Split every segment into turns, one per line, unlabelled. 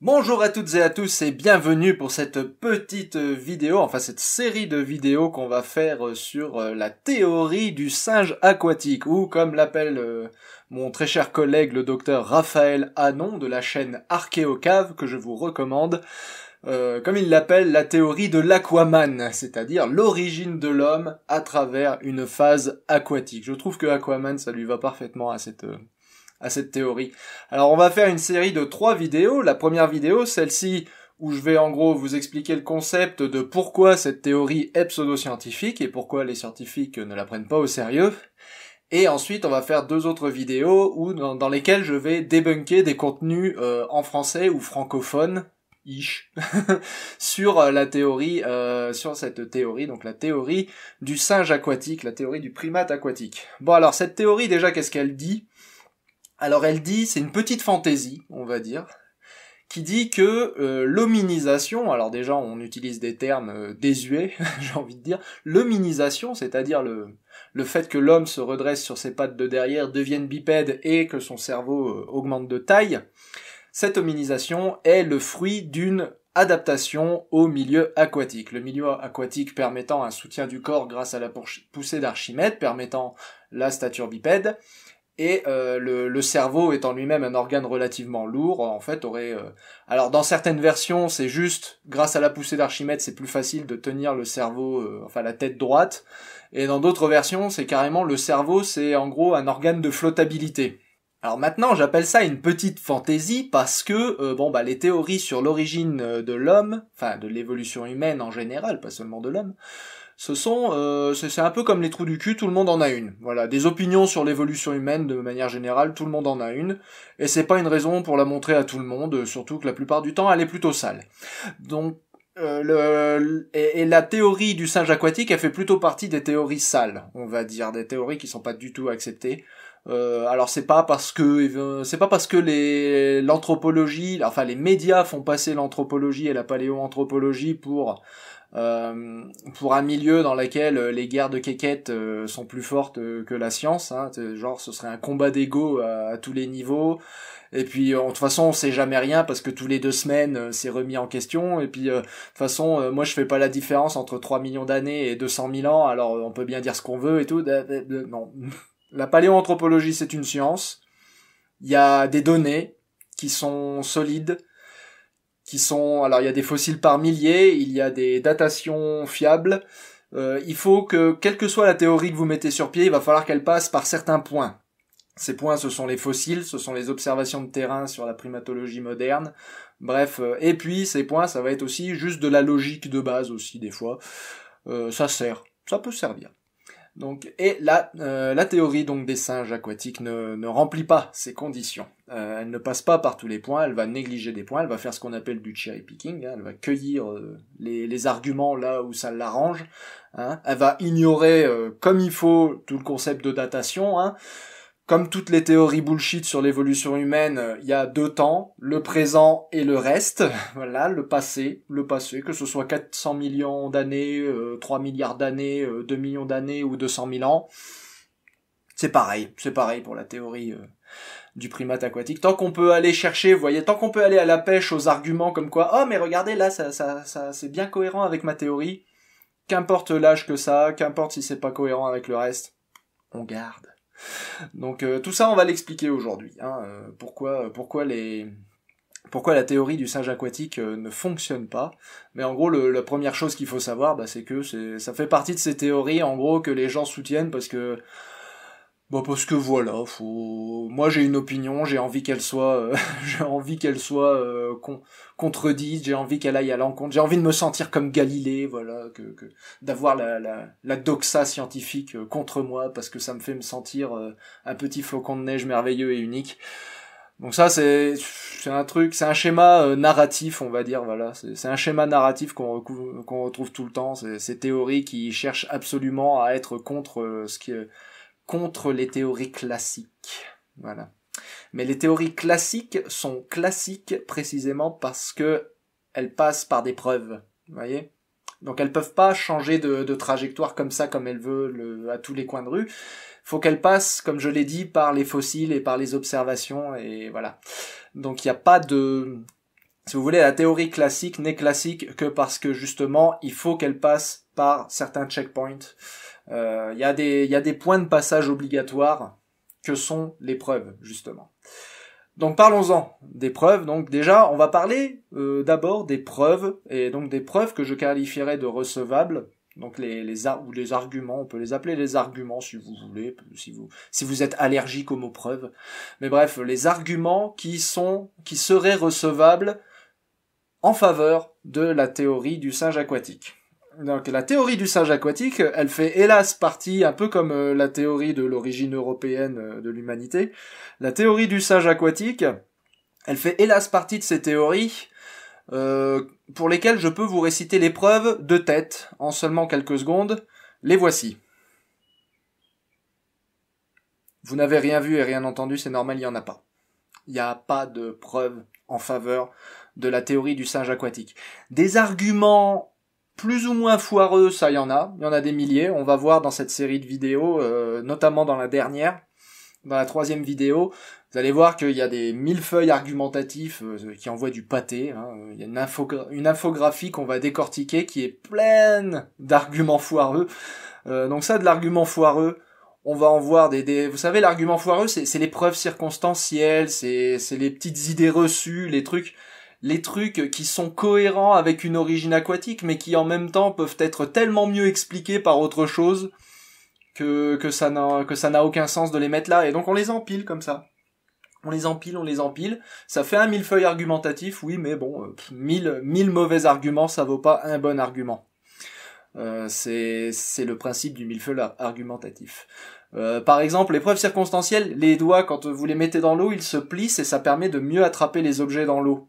Bonjour à toutes et à tous et bienvenue pour cette petite vidéo, enfin cette série de vidéos qu'on va faire sur euh, la théorie du singe aquatique ou comme l'appelle euh, mon très cher collègue le docteur Raphaël Hanon de la chaîne Archéocave que je vous recommande. Euh, comme il l'appelle, la théorie de l'Aquaman, c'est-à-dire l'origine de l'homme à travers une phase aquatique. Je trouve que Aquaman, ça lui va parfaitement à cette, à cette théorie. Alors on va faire une série de trois vidéos. La première vidéo, celle-ci où je vais en gros vous expliquer le concept de pourquoi cette théorie est pseudo-scientifique et pourquoi les scientifiques ne la prennent pas au sérieux. Et ensuite, on va faire deux autres vidéos où, dans, lesquelles je vais débunker des contenus euh, en français ou francophone sur euh, la théorie euh, sur cette théorie donc la théorie du singe aquatique la théorie du primate aquatique bon alors cette théorie déjà qu'est-ce qu'elle dit alors elle dit, c'est une petite fantaisie, on va dire, qui dit que euh, l'hominisation, alors déjà on utilise des termes euh, désuets, j'ai envie de dire, l'hominisation, c'est-à-dire le, le fait que l'homme se redresse sur ses pattes de derrière, devienne bipède et que son cerveau euh, augmente de taille, cette hominisation est le fruit d'une adaptation au milieu aquatique. Le milieu aquatique permettant un soutien du corps grâce à la poussée d'Archimède, permettant la stature bipède, et euh, le, cerveau étant lui-même un organe relativement lourd, en fait, aurait... Euh, alors dans certaines versions, c'est juste, grâce à la poussée d'Archimède, c'est plus facile de tenir le cerveau, euh, enfin la tête droite, et dans d'autres versions, c'est carrément le cerveau, c'est en gros un organe de flottabilité. Alors maintenant, j'appelle ça une petite fantaisie parce que bon bah les théories sur l'origine de l'homme, enfin de l'évolution humaine en général, pas seulement de l'homme, ce sont, euh, c'est un peu comme les trous du cul, tout le monde en a une. Voilà, des opinions sur l'évolution humaine de manière générale, tout le monde en a une, et c'est pas une raison pour la montrer à tout le monde, euh, surtout que la plupart du temps, elle est plutôt sale. Donc euh, le, et, la théorie du singe aquatique, elle fait plutôt partie des théories sales, on va dire, des théories qui sont pas du tout acceptées. alors c'est pas parce que eh c'est pas parce que les l'anthropologie, enfin les médias font passer l'anthropologie et la paléoanthropologie pour euh, pour un milieu dans lequel euh, les guerres de quéquettes euh, sont plus fortes que la science, hein, genre ce serait un combat d'ego à, tous les niveaux. Et puis de toute façon on sait jamais rien parce que tous les deux semaines c'est remis en question. Et puis de toute façon moi je fais pas la différence entre 3 millions d'années et 200 000 ans. Alors on peut bien dire ce qu'on veut et tout. non, la paléoanthropologie c'est une science. Il y a des données qui sont solides qui sont alors il y a des fossiles par milliers, il y a des datations fiables. Euh, il faut que quelle que soit la théorie que vous mettez sur pied, il va falloir qu'elle passe par certains points. Ces points, ce sont les fossiles, ce sont les observations de terrain sur la primatologie moderne. Bref, euh, et puis ces points, ça va être aussi juste de la logique de base aussi des fois. Euh, ça sert, ça peut servir. Donc, et la, euh, la théorie donc des singes aquatiques ne, ne remplit pas ces conditions. Euh, elle ne passe pas par tous les points, elle va négliger des points, elle va faire ce qu'on appelle du cherry picking, hein, elle va cueillir euh, les, les, arguments là où ça l'arrange, hein. elle va ignorer comme il faut tout le concept de datation. Hein comme toutes les théories bullshit sur l'évolution humaine, euh, il y a deux temps, le présent et le reste. Voilà, le passé, le passé, que ce soit 400 millions d'années, 3 euh, milliards d'années, 2 euh, millions d'années ou 200 000 ans. C'est pareil, c'est pareil pour la théorie du primate aquatique. Tant qu'on peut aller chercher, vous voyez, tant qu'on peut aller à la pêche aux arguments comme quoi, oh mais regardez là, ça, ça, ça c'est bien cohérent avec ma théorie. Qu'importe l'âge que ça, qu'importe si c'est pas cohérent avec le reste, on garde. Donc euh, tout ça, on va l'expliquer aujourd'hui. Hein, euh, pourquoi, euh, pourquoi, les, pourquoi la théorie du singe aquatique ne fonctionne pas. Mais en gros, le, la première chose qu'il faut savoir, bah, c'est que ça fait partie de ces théories, en gros, que les gens soutiennent parce que bah parce que voilà, faut. Moi j'ai une opinion, j'ai envie qu'elle soit, euh, j'ai envie qu'elle soit euh, contredite, j'ai envie qu'elle aille à l'encontre, j'ai envie de me sentir comme Galilée, voilà, que, d'avoir la, la, la doxa scientifique euh, contre moi parce que ça me fait me sentir un petit flocon de neige merveilleux et unique. Donc ça c'est c'est un truc, c'est un schéma narratif on va dire, voilà, c'est un schéma narratif qu'on qu'on retrouve tout le temps, c'est ces théories qui cherchent absolument à être contre ce qui est contre les théories classiques. Voilà. Mais les théories classiques sont classiques précisément parce que elles passent par des preuves. Vous voyez? Donc elles peuvent pas changer de, trajectoire comme ça, comme elles veulent, à tous les coins de rue. Faut qu'elles passent, comme je l'ai dit, par les fossiles et par les observations, et voilà. Donc il n'y a pas de... Si vous voulez, la théorie classique n'est classique que parce que justement, il faut qu'elle passe par certains checkpoints il euh, y, a des points de passage obligatoires que sont les preuves, justement. Donc parlons-en des preuves. Donc déjà, on va parler euh, d'abord des preuves, et donc des preuves que je qualifierais de recevables. Donc les, ou les arguments, on peut les appeler les arguments si vous voulez, si vous si vous êtes allergique aux mots preuves. Mais bref, les arguments qui sont qui seraient recevables en faveur de la théorie du singe aquatique donc la théorie du singe aquatique, euh, elle fait hélas partie un peu comme euh, la théorie de l'origine européenne euh, de l'humanité. La théorie du singe aquatique, elle fait hélas partie de ces théories pour lesquelles je peux vous réciter les preuves de tête en seulement quelques secondes. Les voici. Vous n'avez rien vu et rien entendu, c'est normal, il n'y en a pas. Il n'y a pas de preuves en faveur de la théorie du singe aquatique. Des arguments plus ou moins foireux, ça y en a, il y en a des milliers, on va voir dans cette série de vidéos, euh, notamment dans la dernière, dans la troisième vidéo, vous allez voir qu'il y a des feuilles argumentatifs euh, qui envoient du pâté, hein. il y a une, infographie qu'on va décortiquer qui est pleine d'arguments foireux, euh, donc ça de l'argument foireux, on va en voir des, des... vous savez l'argument foireux c'est les preuves circonstancielles, c'est les petites idées reçues, les trucs les trucs qui sont cohérents avec une origine aquatique, mais qui en même temps peuvent être tellement mieux expliqués par autre chose que, que ça n'a, aucun sens de les mettre là. Et donc on les empile comme ça. On les empile, on les empile. Ça fait un millefeuille argumentatif, oui, mais bon, euh, mille, mauvais arguments, ça vaut pas un bon argument. Euh, c'est, le principe du millefeuille argumentatif. Euh, par exemple, les preuves circonstancielles, les doigts, quand vous les mettez dans l'eau, ils se plissent et ça permet de mieux attraper les objets dans l'eau.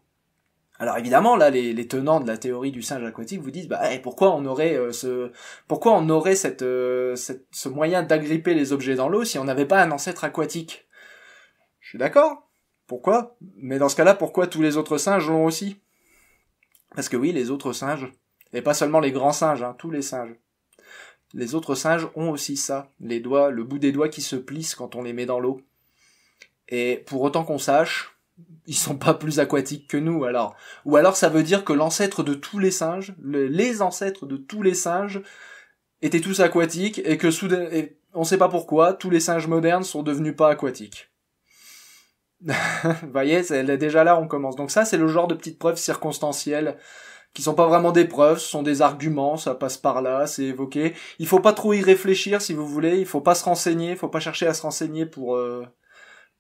Alors évidemment, là, les, tenants de la théorie du singe aquatique vous disent, bah, eh, pourquoi on aurait euh, ce, pourquoi on aurait euh, cette, ce moyen d'agripper les objets dans l'eau si on n'avait pas un ancêtre aquatique Je suis d'accord. Pourquoi Mais dans ce cas-là, pourquoi tous les autres singes l'ont aussi Parce que oui, les autres singes, et pas seulement les grands singes, hein, tous les singes. Les autres singes ont aussi ça, les doigts, le bout des doigts qui se plissent quand on les met dans l'eau. Et pour autant qu'on sache, ils sont pas plus aquatiques que nous alors. Ou alors ça veut dire que l'ancêtre de tous les singes, les ancêtres de tous les singes étaient tous aquatiques et que soudain, on sait pas pourquoi, tous les singes modernes sont devenus pas aquatiques. Vous voyez, est déjà là on commence. Donc ça c'est le genre de petites preuves circonstancielles qui sont pas vraiment des preuves, ce sont des arguments, ça passe par là, c'est évoqué. Il faut pas trop y réfléchir si vous voulez, il faut pas se renseigner, il faut pas chercher à se renseigner pour euh,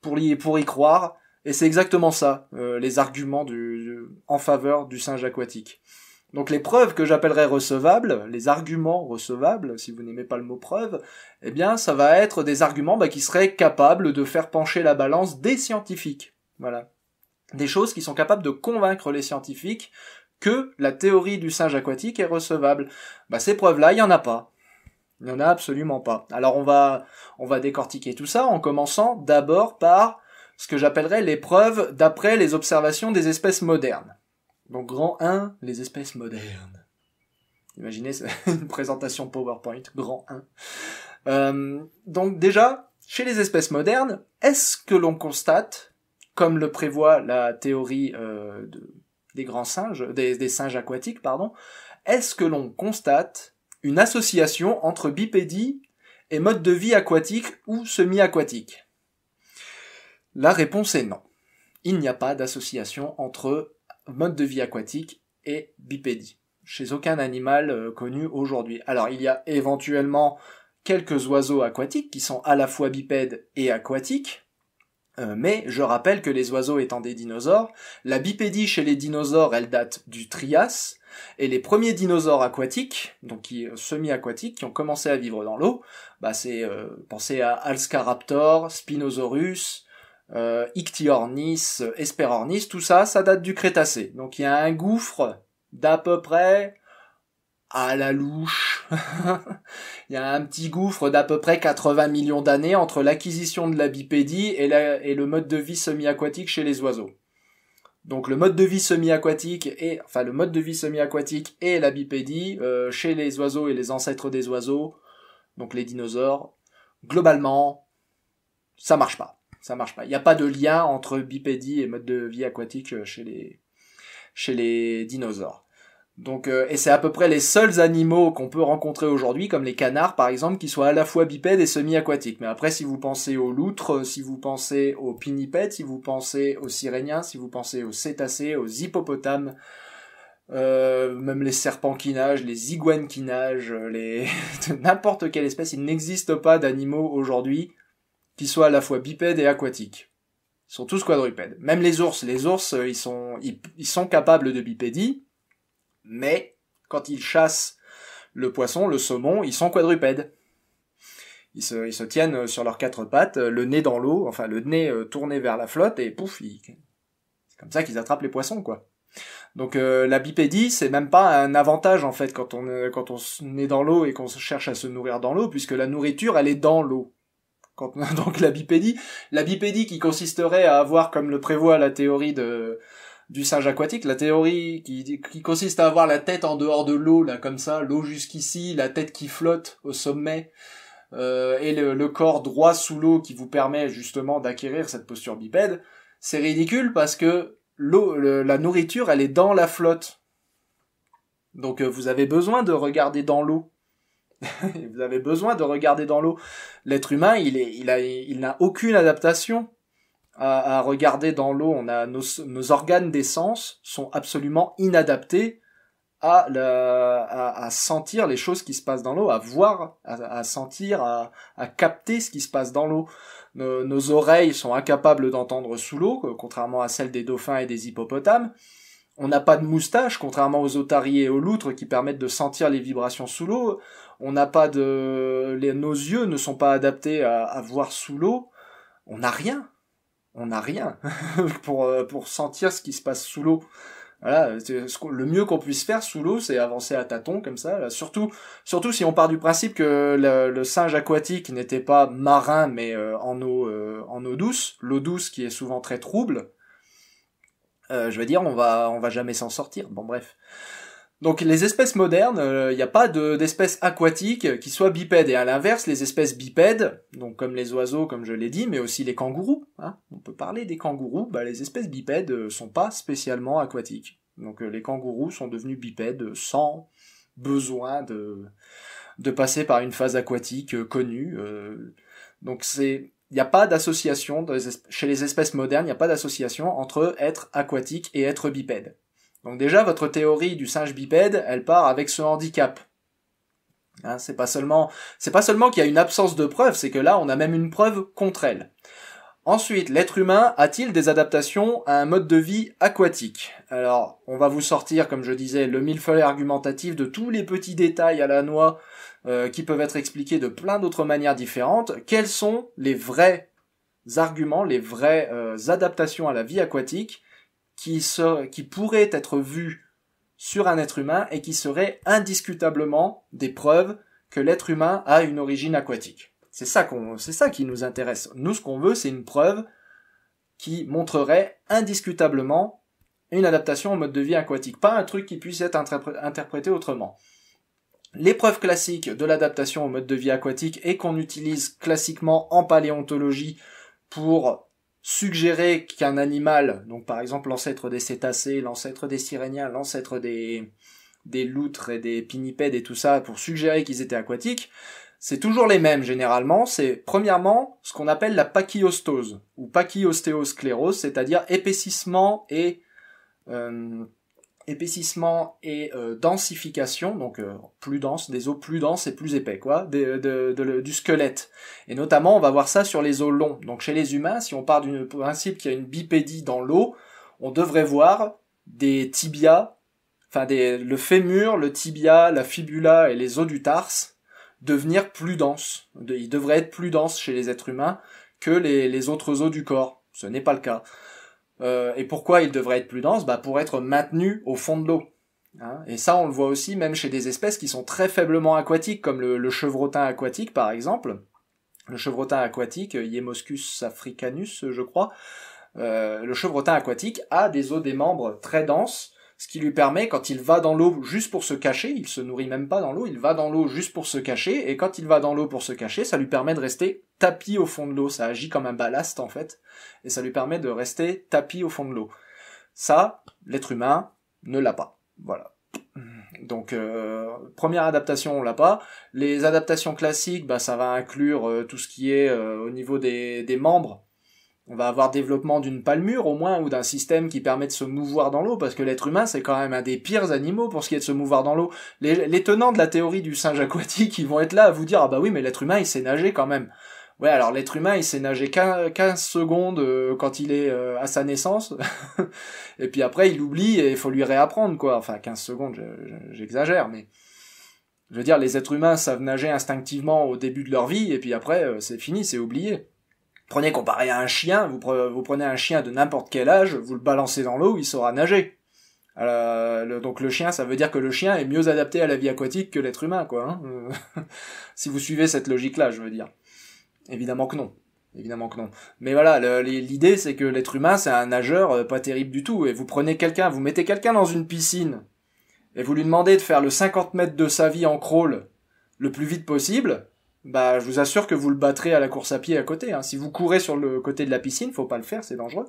pour pour y croire et c'est exactement ça, euh, les arguments du, en faveur du singe aquatique. Donc les preuves que j'appellerais recevables, les arguments recevables, si vous n'aimez pas le mot preuve, eh bien ça va être des arguments bah, qui seraient capables de faire pencher la balance des scientifiques. Voilà. Des choses qui sont capables de convaincre les scientifiques que la théorie du singe aquatique est recevable. Bah, ces preuves-là, il n'y en a pas. Il n'y en a absolument pas. Alors on va, on va décortiquer tout ça en commençant d'abord par ce que j'appellerais l'épreuve d'après les observations des espèces modernes. Donc grand 1, les espèces modernes. Imaginez une présentation PowerPoint, grand 1. Euh, donc déjà, chez les espèces modernes, est-ce que l'on constate, comme le prévoit la théorie euh, des grands singes, des singes aquatiques, pardon, est-ce que l'on constate une association entre bipédie et mode de vie aquatique ou semi-aquatique la réponse est non. Il n'y a pas d'association entre mode de vie aquatique et bipédie chez aucun animal euh, connu aujourd'hui. Alors il y a éventuellement quelques oiseaux aquatiques qui sont à la fois bipèdes et aquatiques, euh, mais je rappelle que les oiseaux étant des dinosaures, la bipédie chez les dinosaures, elle date du Trias, et les premiers dinosaures aquatiques, donc euh, semi-aquatiques, qui ont commencé à vivre dans l'eau, bah c'est, penser à Alscaraptor, Spinosaurus, euh, Ictiornis, Hesperornis, tout ça, ça date du Crétacé. Donc il y a un gouffre d'à peu près à la louche. il y a un petit gouffre d'à peu près 80 millions d'années entre l'acquisition de la bipédie et, le mode de vie semi-aquatique chez les oiseaux. Donc le mode de vie semi-aquatique et enfin le mode de vie semi-aquatique et la bipédie euh, chez les oiseaux et les ancêtres des oiseaux, donc les dinosaures, globalement, ça marche pas ça marche pas. Il n'y a pas de lien entre bipédie et mode de vie aquatique euh, chez les, chez les dinosaures. Donc, euh, et c'est à peu près les seuls animaux qu'on peut rencontrer aujourd'hui, comme les canards par exemple, qui soient à la fois bipèdes et semi-aquatiques. Mais après, si vous pensez aux loutres, euh, si vous pensez aux pinnipèdes, si vous pensez aux siréniens, si vous pensez aux cétacés, aux hippopotames, même les serpents qui nagent, les iguanes qui nagent, les... n'importe quelle espèce, il n'existe pas d'animaux aujourd'hui qui soient à la fois bipèdes et aquatiques. Ils sont tous quadrupèdes. Même les ours, les ours, euh, ils sont, ils, sont capables de bipédie, mais quand ils chassent le poisson, le saumon, ils sont quadrupèdes. Ils se, tiennent euh, sur leurs quatre pattes, euh, le nez dans l'eau, enfin le nez tourné vers la flotte, et pouf, c'est comme ça qu'ils attrapent les poissons, quoi. Donc la bipédie, c'est même pas un avantage en fait quand on, quand on est dans l'eau et qu'on cherche à se nourrir dans l'eau, puisque la nourriture, elle est dans l'eau donc la bipédie. La bipédie qui consisterait à avoir, comme le prévoit la théorie de du singe aquatique, la théorie qui, consiste à avoir la tête en dehors de l'eau, là comme ça, l'eau jusqu'ici, la tête qui flotte au sommet, euh, et le, corps droit sous l'eau qui vous permet justement d'acquérir cette posture bipède, c'est ridicule parce que l'eau, la nourriture, elle est dans la flotte. Donc euh, vous avez besoin de regarder dans l'eau vous avez besoin de regarder dans l'eau. L'être humain, il n'a aucune adaptation à, regarder dans l'eau. On nos, organes d'essence sont absolument inadaptés à, sentir les choses qui se passent dans l'eau, à voir, à, sentir, à, capter ce qui se passe dans l'eau. Nos, nos, oreilles sont incapables d'entendre sous l'eau, contrairement à celles des dauphins et des hippopotames. On n'a pas de moustache, contrairement aux otaries et aux loutres qui permettent de sentir les vibrations sous l'eau on n'a pas de, les, nos yeux ne sont pas adaptés à, voir sous l'eau, on n'a rien, on n'a rien pour euh, pour sentir ce qui se passe sous l'eau. Voilà, le mieux qu'on puisse faire sous l'eau, c'est avancer à tâtons comme ça. Surtout, surtout si on part du principe que le, singe aquatique n'était pas marin, mais euh, en eau, euh, en eau douce, l'eau douce qui est souvent très trouble. je veux dire, on va, on va jamais s'en sortir. Bon, bref. Donc les espèces modernes, il euh, n'y a pas d'espèces aquatiques qui soient bipèdes. Et à l'inverse, les espèces bipèdes, donc comme les oiseaux, comme je l'ai dit, mais aussi les kangourous, hein, on peut parler des kangourous, bah, les espèces bipèdes ne euh, sont pas spécialement aquatiques. Donc euh, les kangourous sont devenus bipèdes sans besoin de, passer par une phase aquatique connue. donc c'est... Il n'y a pas d'association, chez les espèces modernes, il n'y a pas d'association entre être aquatique et être bipède. Donc déjà, votre théorie du singe bipède, elle part avec ce handicap. Hein, c'est pas seulement, c'est pas seulement qu'il y a une absence de preuve, c'est que là, on a même une preuve contre elle. Ensuite, l'être humain a-t-il des adaptations à un mode de vie aquatique Alors, on va vous sortir, comme je disais, le millefeuille argumentatif de tous les petits détails à la noix euh, qui peuvent être expliqués de plein d'autres manières différentes. Quels sont les vrais arguments, les vraies euh, adaptations à la vie aquatique qui, qui pourraient être vu sur un être humain et qui seraient indiscutablement des preuves que l'être humain a une origine aquatique. C'est ça qu'on, c'est ça qui nous intéresse. Nous, ce qu'on veut, c'est une preuve qui montrerait indiscutablement une adaptation au mode de vie aquatique, pas un truc qui puisse être interprété autrement. L'épreuve classique de l'adaptation au mode de vie aquatique et qu'on utilise classiquement en paléontologie pour suggérer qu'un animal, donc par exemple l'ancêtre des cétacés, l'ancêtre des siréniens, l'ancêtre des, des loutres et des pinnipèdes et tout ça, pour suggérer qu'ils étaient aquatiques, c'est toujours les mêmes généralement. C'est premièrement ce qu'on appelle la pachyostose ou pachyostéosclérose, c'est-à-dire épaississement et euh, épaississement et euh, densification, donc euh, plus dense, des os plus denses et plus épais, quoi, euh, du squelette. Et notamment, on va voir ça sur les os longs. Donc chez les humains, si on part du principe qu'il y a une bipédie dans l'eau, on devrait voir des tibias, enfin le fémur, le tibia, la fibula et les os du tarse devenir plus denses. ils devraient être plus denses chez les êtres humains que les autres os du corps. Ce n'est pas le cas. Euh, et pourquoi il devrait être plus dense bah Pour être maintenu au fond de l'eau. Hein? et ça, on le voit aussi même chez des espèces qui sont très faiblement aquatiques, comme le, chevrotin aquatique par exemple. Le chevrotin aquatique, Yemoscus euh, africanus, je crois. Euh, le chevrotin aquatique a des os des membres très denses ce qui lui permet quand il va dans l'eau juste pour se cacher, il se nourrit même pas dans l'eau, il va dans l'eau juste pour se cacher, et quand il va dans l'eau pour se cacher, ça lui permet de rester tapis au fond de l'eau, ça agit comme un ballast en fait, et ça lui permet de rester tapis au fond de l'eau. Ça, l'être humain ne l'a pas. Voilà. Donc euh, première adaptation, on l'a pas. Les adaptations classiques, bah ça va inclure euh, tout ce qui est euh, au niveau des membres, on va avoir développement d'une palmure au moins ou d'un système qui permet de se mouvoir dans l'eau parce que l'être humain c'est quand même un des pires animaux pour ce qui est de se mouvoir dans l'eau. Les, tenants de la théorie du singe aquatique ils vont être là à vous dire ah bah oui mais l'être humain il sait nager quand même. Ouais alors l'être humain il sait nager 15 secondes euh, quand il est euh, à sa naissance et puis après il oublie et il faut lui réapprendre quoi. Enfin 15 secondes j'exagère mais... Je veux dire, les êtres humains savent nager instinctivement au début de leur vie, et puis après, euh, c'est fini, c'est oublié. Prenez comparé à un chien, vous, prenez un chien de n'importe quel âge, vous le balancez dans l'eau, il saura nager. Euh, donc le chien, ça veut dire que le chien est mieux adapté à la vie aquatique que l'être humain, quoi. Hein. si vous suivez cette logique-là, je veux dire. Évidemment que non. Évidemment que non. Mais voilà, l'idée c'est que l'être humain c'est un nageur euh, pas terrible du tout. Et vous prenez quelqu'un, vous mettez quelqu'un dans une piscine et vous lui demandez de faire le 50 mètres de sa vie en crawl le plus vite possible, bah je vous assure que vous le battrez à la course à pied à côté. Hein. Si vous courez sur le côté de la piscine, faut pas le faire, c'est dangereux.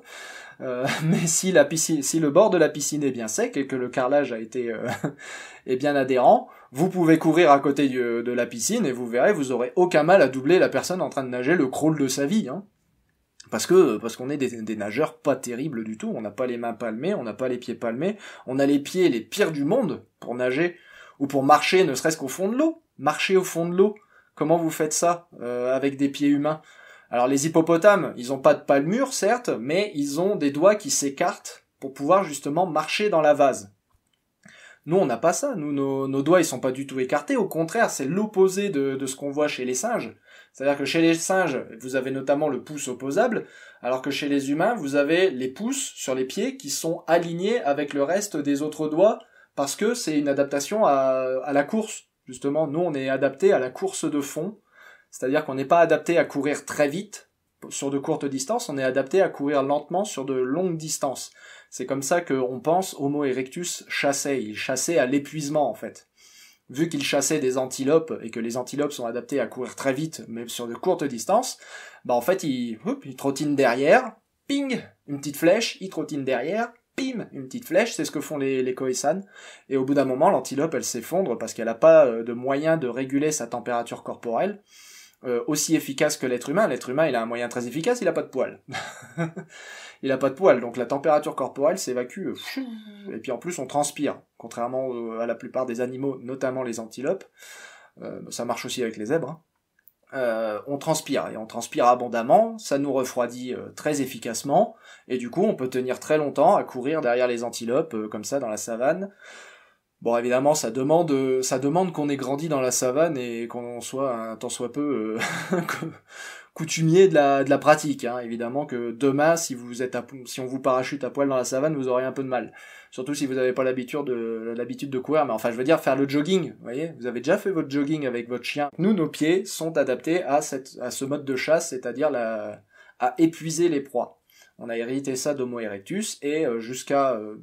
Euh, mais si la piscine, si le bord de la piscine est bien sec et que le carrelage a été euh, est bien adhérent, vous pouvez courir à côté euh, de la piscine et vous verrez, vous aurez aucun mal à doubler la personne en train de nager le crawl de sa vie. Hein. Parce que parce qu'on est des, nageurs pas terribles du tout. On n'a pas les mains palmées, on n'a pas les pieds palmés, on a les pieds les pires du monde pour nager ou pour marcher, ne serait-ce qu'au fond de l'eau. Marcher au fond de l'eau Comment vous faites ça euh, avec des pieds humains Alors les hippopotames, ils n'ont pas de palmure, certes, mais ils ont des doigts qui s'écartent pour pouvoir justement marcher dans la vase. Nous, on n'a pas ça. Nous, nos, doigts, ils sont pas du tout écartés. Au contraire, c'est l'opposé de, ce qu'on voit chez les singes. C'est-à-dire que chez les singes, vous avez notamment le pouce opposable, alors que chez les humains, vous avez les pouces sur les pieds qui sont alignés avec le reste des autres doigts, parce que c'est une adaptation à, à la course. Justement, nous, on est adapté à la course de fond, c'est-à-dire qu'on n'est pas adapté à courir très vite sur de courtes distances, on est adapté à courir lentement sur de longues distances. C'est comme ça qu'on pense Homo erectus chassait, il chassait à l'épuisement en fait. Vu qu'il chassait des antilopes et que les antilopes sont adaptés à courir très vite, mais sur de courtes distances, bah en fait il, il trottine derrière, ping, une petite flèche, il trottine derrière, pim, une petite flèche, c'est ce que font les, les Et au bout d'un moment, l'antilope, elle s'effondre parce qu'elle n'a pas euh, de moyen de réguler sa température corporelle. Euh, aussi efficace que l'être humain. L'être humain, il a un moyen très efficace, il a pas de poils. il a pas de poils, donc la température corporelle s'évacue. Euh, Et puis en plus, on transpire, contrairement à la plupart des animaux, notamment les antilopes. ça marche aussi avec les zèbres. Hein. Euh, on transpire et on transpire abondamment, ça nous refroidit euh, très efficacement et du coup on peut tenir très longtemps à courir derrière les antilopes euh, comme ça dans la savane. Bon évidemment ça demande ça demande qu'on ait grandi dans la savane et qu'on soit un tant soit peu coutumier de la, pratique. Hein. Évidemment que demain, si vous êtes si on vous parachute à poil dans la savane, vous aurez un peu de mal. Surtout si vous n'avez pas l'habitude de l'habitude de courir. Mais enfin, je veux dire faire le jogging. Vous voyez, vous avez déjà fait votre jogging avec votre chien. Nous, nos pieds sont adaptés à cette à ce mode de chasse, c'est-à-dire à épuiser les proies. On a hérité ça d'Homo erectus et euh, jusqu'à euh,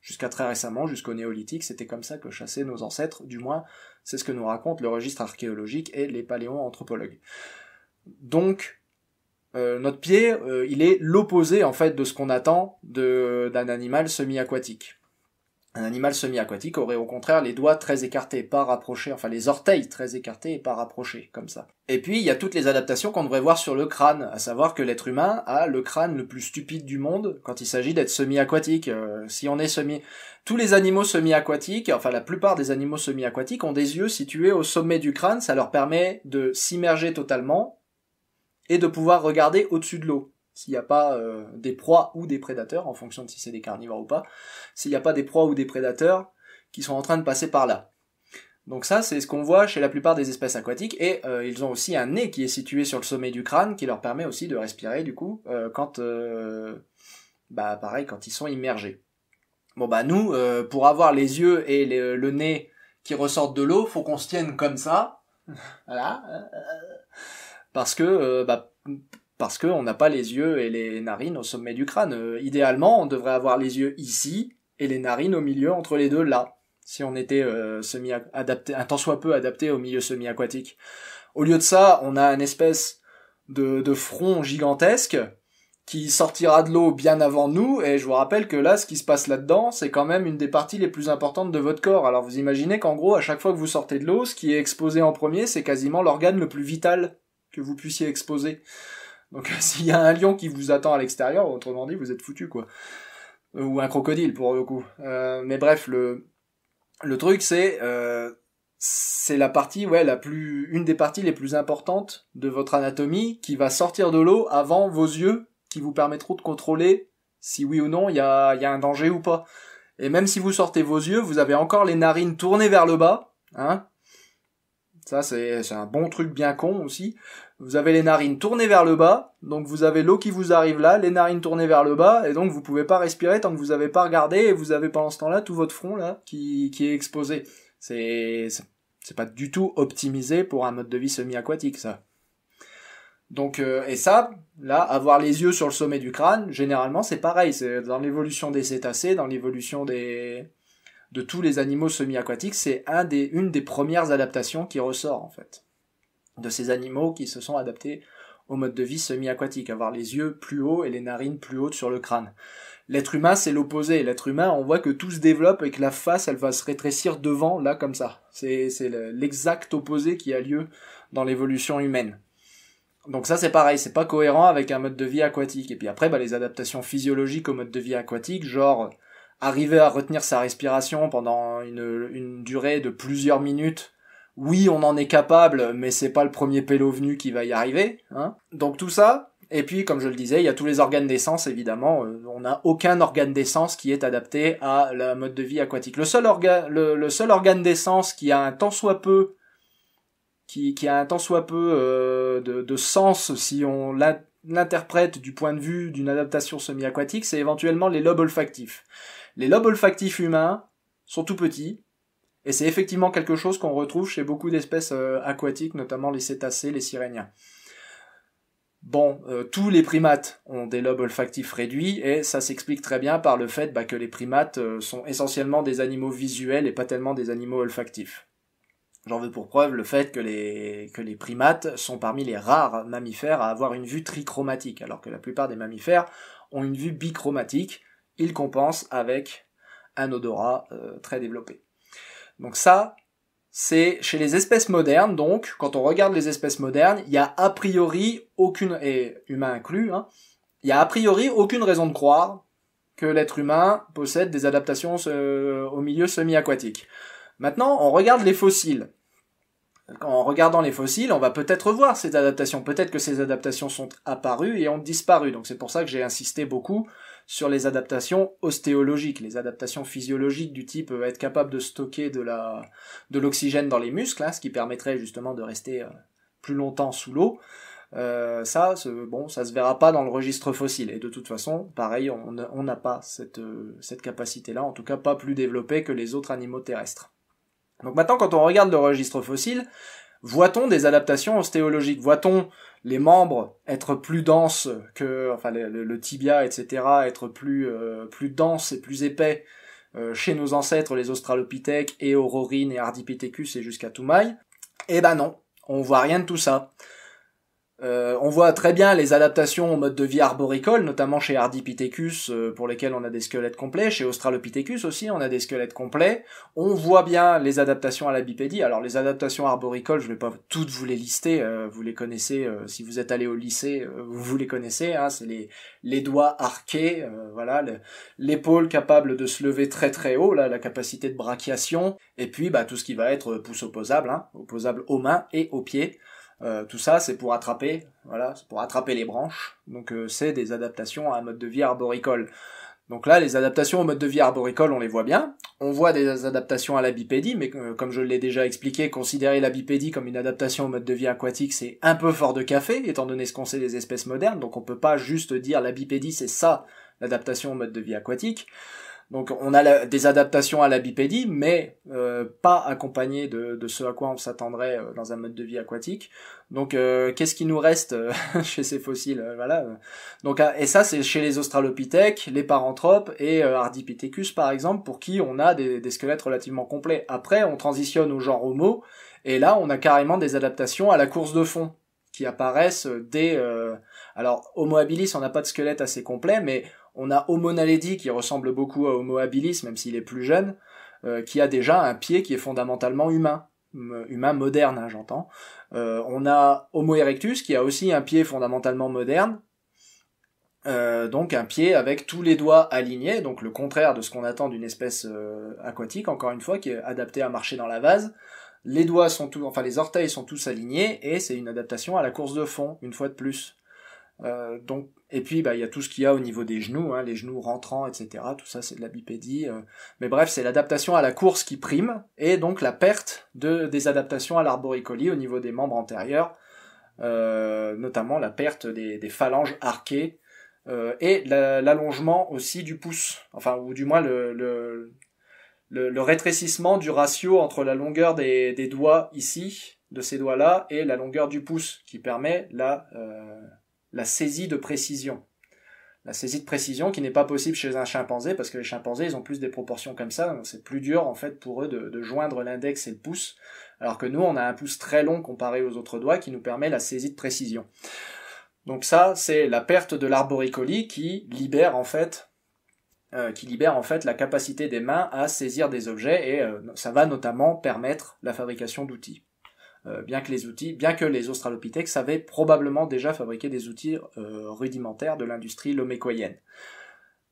jusqu'à très récemment, jusqu'au néolithique, c'était comme ça que chassaient nos ancêtres. Du moins, c'est ce que nous raconte le registre archéologique et les paléoanthropologues. Donc euh, notre pied, euh, il est l'opposé en fait de ce qu'on attend d'un animal semi-aquatique. Un animal semi-aquatique aurait au contraire les doigts très écartés, pas rapprochés, enfin les orteils très écartés et pas rapprochés, comme ça. Et puis il y a toutes les adaptations qu'on devrait voir sur le crâne, à savoir que l'être humain a le crâne le plus stupide du monde quand il s'agit d'être semi-aquatique. Euh, si on est semi, tous les animaux semi-aquatiques, enfin la plupart des animaux semi-aquatiques ont des yeux situés au sommet du crâne, ça leur permet de s'immerger totalement et de pouvoir regarder au-dessus de l'eau s'il n'y a pas euh, des proies ou des prédateurs, en fonction de si c'est des carnivores ou pas, s'il n'y a pas des proies ou des prédateurs qui sont en train de passer par là. Donc ça, c'est ce qu'on voit chez la plupart des espèces aquatiques, et euh, ils ont aussi un nez qui est situé sur le sommet du crâne, qui leur permet aussi de respirer, du coup, euh, quand, bah, pareil, quand ils sont immergés. Bon bah nous, pour avoir les yeux et le nez qui ressortent de l'eau, faut qu'on se tienne comme ça, voilà, parce que euh, bah, parce que on n'a pas les yeux et les narines au sommet du crâne. Euh, idéalement, on devrait avoir les yeux ici et les narines au milieu entre les deux là, si on était euh, semi adapté un tant soit peu adapté au milieu semi-aquatique. Au lieu de ça, on a une espèce de front gigantesque qui sortira de l'eau bien avant nous, et je vous rappelle que là, ce qui se passe là-dedans, c'est quand même une des parties les plus importantes de votre corps. Alors vous imaginez qu'en gros, à chaque fois que vous sortez de l'eau, ce qui est exposé en premier, c'est quasiment l'organe le plus vital que vous puissiez exposer. Donc s'il y a un lion qui vous attend à l'extérieur, autrement dit, vous êtes foutu quoi. Euh, ou un crocodile pour le coup. Euh, mais bref, le, le truc c'est euh, c'est la partie ouais la plus une des parties les plus importantes de votre anatomie qui va sortir de l'eau avant vos yeux qui vous permettront de contrôler si oui ou non il y a, y a un danger ou pas. Et même si vous sortez vos yeux, vous avez encore les narines tournées vers le bas, hein, ça, c'est un bon truc bien con aussi. Vous avez les narines tournées vers le bas, donc vous avez l'eau qui vous arrive là, les narines tournées vers le bas, et donc vous pouvez pas respirer tant que vous n'avez pas regardé, et vous avez pendant ce temps-là tout votre front là qui, est exposé. C'est pas du tout optimisé pour un mode de vie semi-aquatique ça. Donc euh, et ça, là, avoir les yeux sur le sommet du crâne, généralement c'est pareil. C'est dans l'évolution des cétacés, dans l'évolution des de tous les animaux semi-aquatiques, c'est un des, une des premières adaptations qui ressort en fait de ces animaux qui se sont adaptés au mode de vie semi-aquatique, avoir les yeux plus hauts et les narines plus hautes sur le crâne. L'être humain, c'est l'opposé. L'être humain, on voit que tout se développe et que la face, elle va se rétrécir devant, là, comme ça. C'est l'exact opposé qui a lieu dans l'évolution humaine. Donc ça, c'est pareil, c'est pas cohérent avec un mode de vie aquatique. Et puis après, bah, les adaptations physiologiques au mode de vie aquatique, genre arriver à retenir sa respiration pendant une, durée de plusieurs minutes, oui, on en est capable, mais c'est pas le premier pélo venu qui va y arriver. Hein. Donc tout ça, et puis comme je le disais, il y a tous les organes d'essence, évidemment. Euh, on n'a aucun organe d'essence qui est adapté à la mode de vie aquatique. Le seul, le, seul organe d'essence qui a un tant soit peu qui, a un tant soit peu euh, de, de sens si on l'interprète du point de vue d'une adaptation semi-aquatique, c'est éventuellement les lobes olfactifs. Les lobes olfactifs humains sont tout petits, et c'est effectivement quelque chose qu'on retrouve chez beaucoup d'espèces euh, aquatiques, notamment les cétacés, les siréniens. Bon, euh, tous les primates ont des lobes olfactifs réduits et ça s'explique très bien par le fait bah, que les primates euh, sont essentiellement des animaux visuels et pas tellement des animaux olfactifs. J'en veux pour preuve le fait que que les primates sont parmi les rares mammifères à avoir une vue trichromatique, alors que la plupart des mammifères ont une vue bichromatique, il compense avec un odorat euh, très développé. Donc ça, c'est chez les espèces modernes, donc quand on regarde les espèces modernes, il y a a priori aucune, et humain inclus, hein, il a a priori aucune raison de croire que l'être humain possède des adaptations euh, au milieu semi-aquatique. Maintenant, on regarde les fossiles. En regardant les fossiles, on va peut-être voir ces adaptations. Peut-être que ces adaptations sont apparues et ont disparu. Donc c'est pour ça que j'ai insisté beaucoup sur les adaptations ostéologiques, les adaptations physiologiques du type euh, être capable de stocker de l'oxygène dans les muscles, hein, ce qui permettrait justement de rester euh, plus longtemps sous l'eau. Euh, ça, bon, ça se verra pas dans le registre fossile. Et de toute façon, pareil, on n'a pas cette, cette capacité-là, en tout cas pas plus développée que les autres animaux terrestres. Donc maintenant, quand on regarde le registre fossile, voit-on des adaptations ostéologiques Voit-on les membres être plus denses que enfin le, tibia etc être plus euh, plus dense et plus épais euh, chez nos ancêtres les Australopithèques et Aurorine et Ardipithecus et jusqu'à Toumaï eh ben non on voit rien de tout ça euh, on voit très bien les adaptations au mode de vie arboricole, notamment chez Ardipithecus, euh, pour lesquels on a des squelettes complets, chez Australopithecus aussi, on a des squelettes complets. On voit bien les adaptations à la bipédie. Alors les adaptations arboricoles, je vais pas toutes vous les lister, euh, vous les connaissez, si vous êtes allé au lycée, vous les connaissez, hein, c'est les, les doigts arqués, voilà, l'épaule capable de se lever très très haut, là, la capacité de brachiation, et puis bah, tout ce qui va être pouce opposable, hein, opposable aux mains et aux pieds. Euh, tout ça, c'est pour attraper, voilà, c'est pour attraper les branches. Donc euh, c'est des adaptations à un mode de vie arboricole. Donc là, les adaptations au mode de vie arboricole, on les voit bien. On voit des adaptations à la bipédie, mais euh, comme je l'ai déjà expliqué, considérer la bipédie comme une adaptation au mode de vie aquatique, c'est un peu fort de café, étant donné ce qu'on sait des espèces modernes. Donc on peut pas juste dire la bipédie, c'est ça l'adaptation au mode de vie aquatique. Donc on a des adaptations à la bipédie, mais euh, pas accompagnées de, ce à quoi on s'attendrait euh, dans un mode de vie aquatique. Donc euh, qu'est-ce qui nous reste chez ces fossiles Voilà. Donc ah, et ça c'est chez les Australopithèques, les Paranthropes et Ardipithecus par exemple, pour qui on a des, squelettes relativement complets. Après on transitionne au genre Homo et là on a carrément des adaptations à la course de fond qui apparaissent dès alors Homo habilis on n'a pas de squelette assez complet mais on a Homo Naledi qui ressemble beaucoup à Homo habilis, même s'il est plus jeune, euh, qui a déjà un pied qui est fondamentalement humain humain moderne, hein, j'entends. Euh, on a Homo erectus qui a aussi un pied fondamentalement moderne, euh, donc un pied avec tous les doigts alignés, donc le contraire de ce qu'on attend d'une espèce aquatique, encore une fois, qui est adaptée à marcher dans la vase. Les doigts sont tous, enfin les orteils sont tous alignés et c'est une adaptation à la course de fond, une fois de plus. Euh, donc, et puis, bah, il y a tout ce qu'il y a au niveau des genoux, hein, les genoux rentrants, etc. Tout ça, c'est de la bipédie. Euh. Mais bref, c'est l'adaptation à la course qui prime, et donc la perte de, des adaptations à l'arboricolie au niveau des membres antérieurs, euh, notamment la perte des, phalanges arquées, et l'allongement aussi du pouce, enfin, ou du moins le, le, rétrécissement du ratio entre la longueur des doigts ici, de ces doigts-là, et la longueur du pouce, qui permet la la saisie de précision. La saisie de précision qui n'est pas possible chez un chimpanzé parce que les chimpanzés ils ont plus des proportions comme ça, c'est plus dur en fait pour eux de, joindre l'index et le pouce, alors que nous on a un pouce très long comparé aux autres doigts qui nous permet la saisie de précision. Donc ça c'est la perte de l'arboricolie qui libère en fait euh, qui libère en fait la capacité des mains à saisir des objets et euh, ça va notamment permettre la fabrication d'outils. Euh, bien que les outils, bien que les Australopithèques avaient probablement déjà fabriqué des outils euh, rudimentaires de l'industrie lomécoyenne.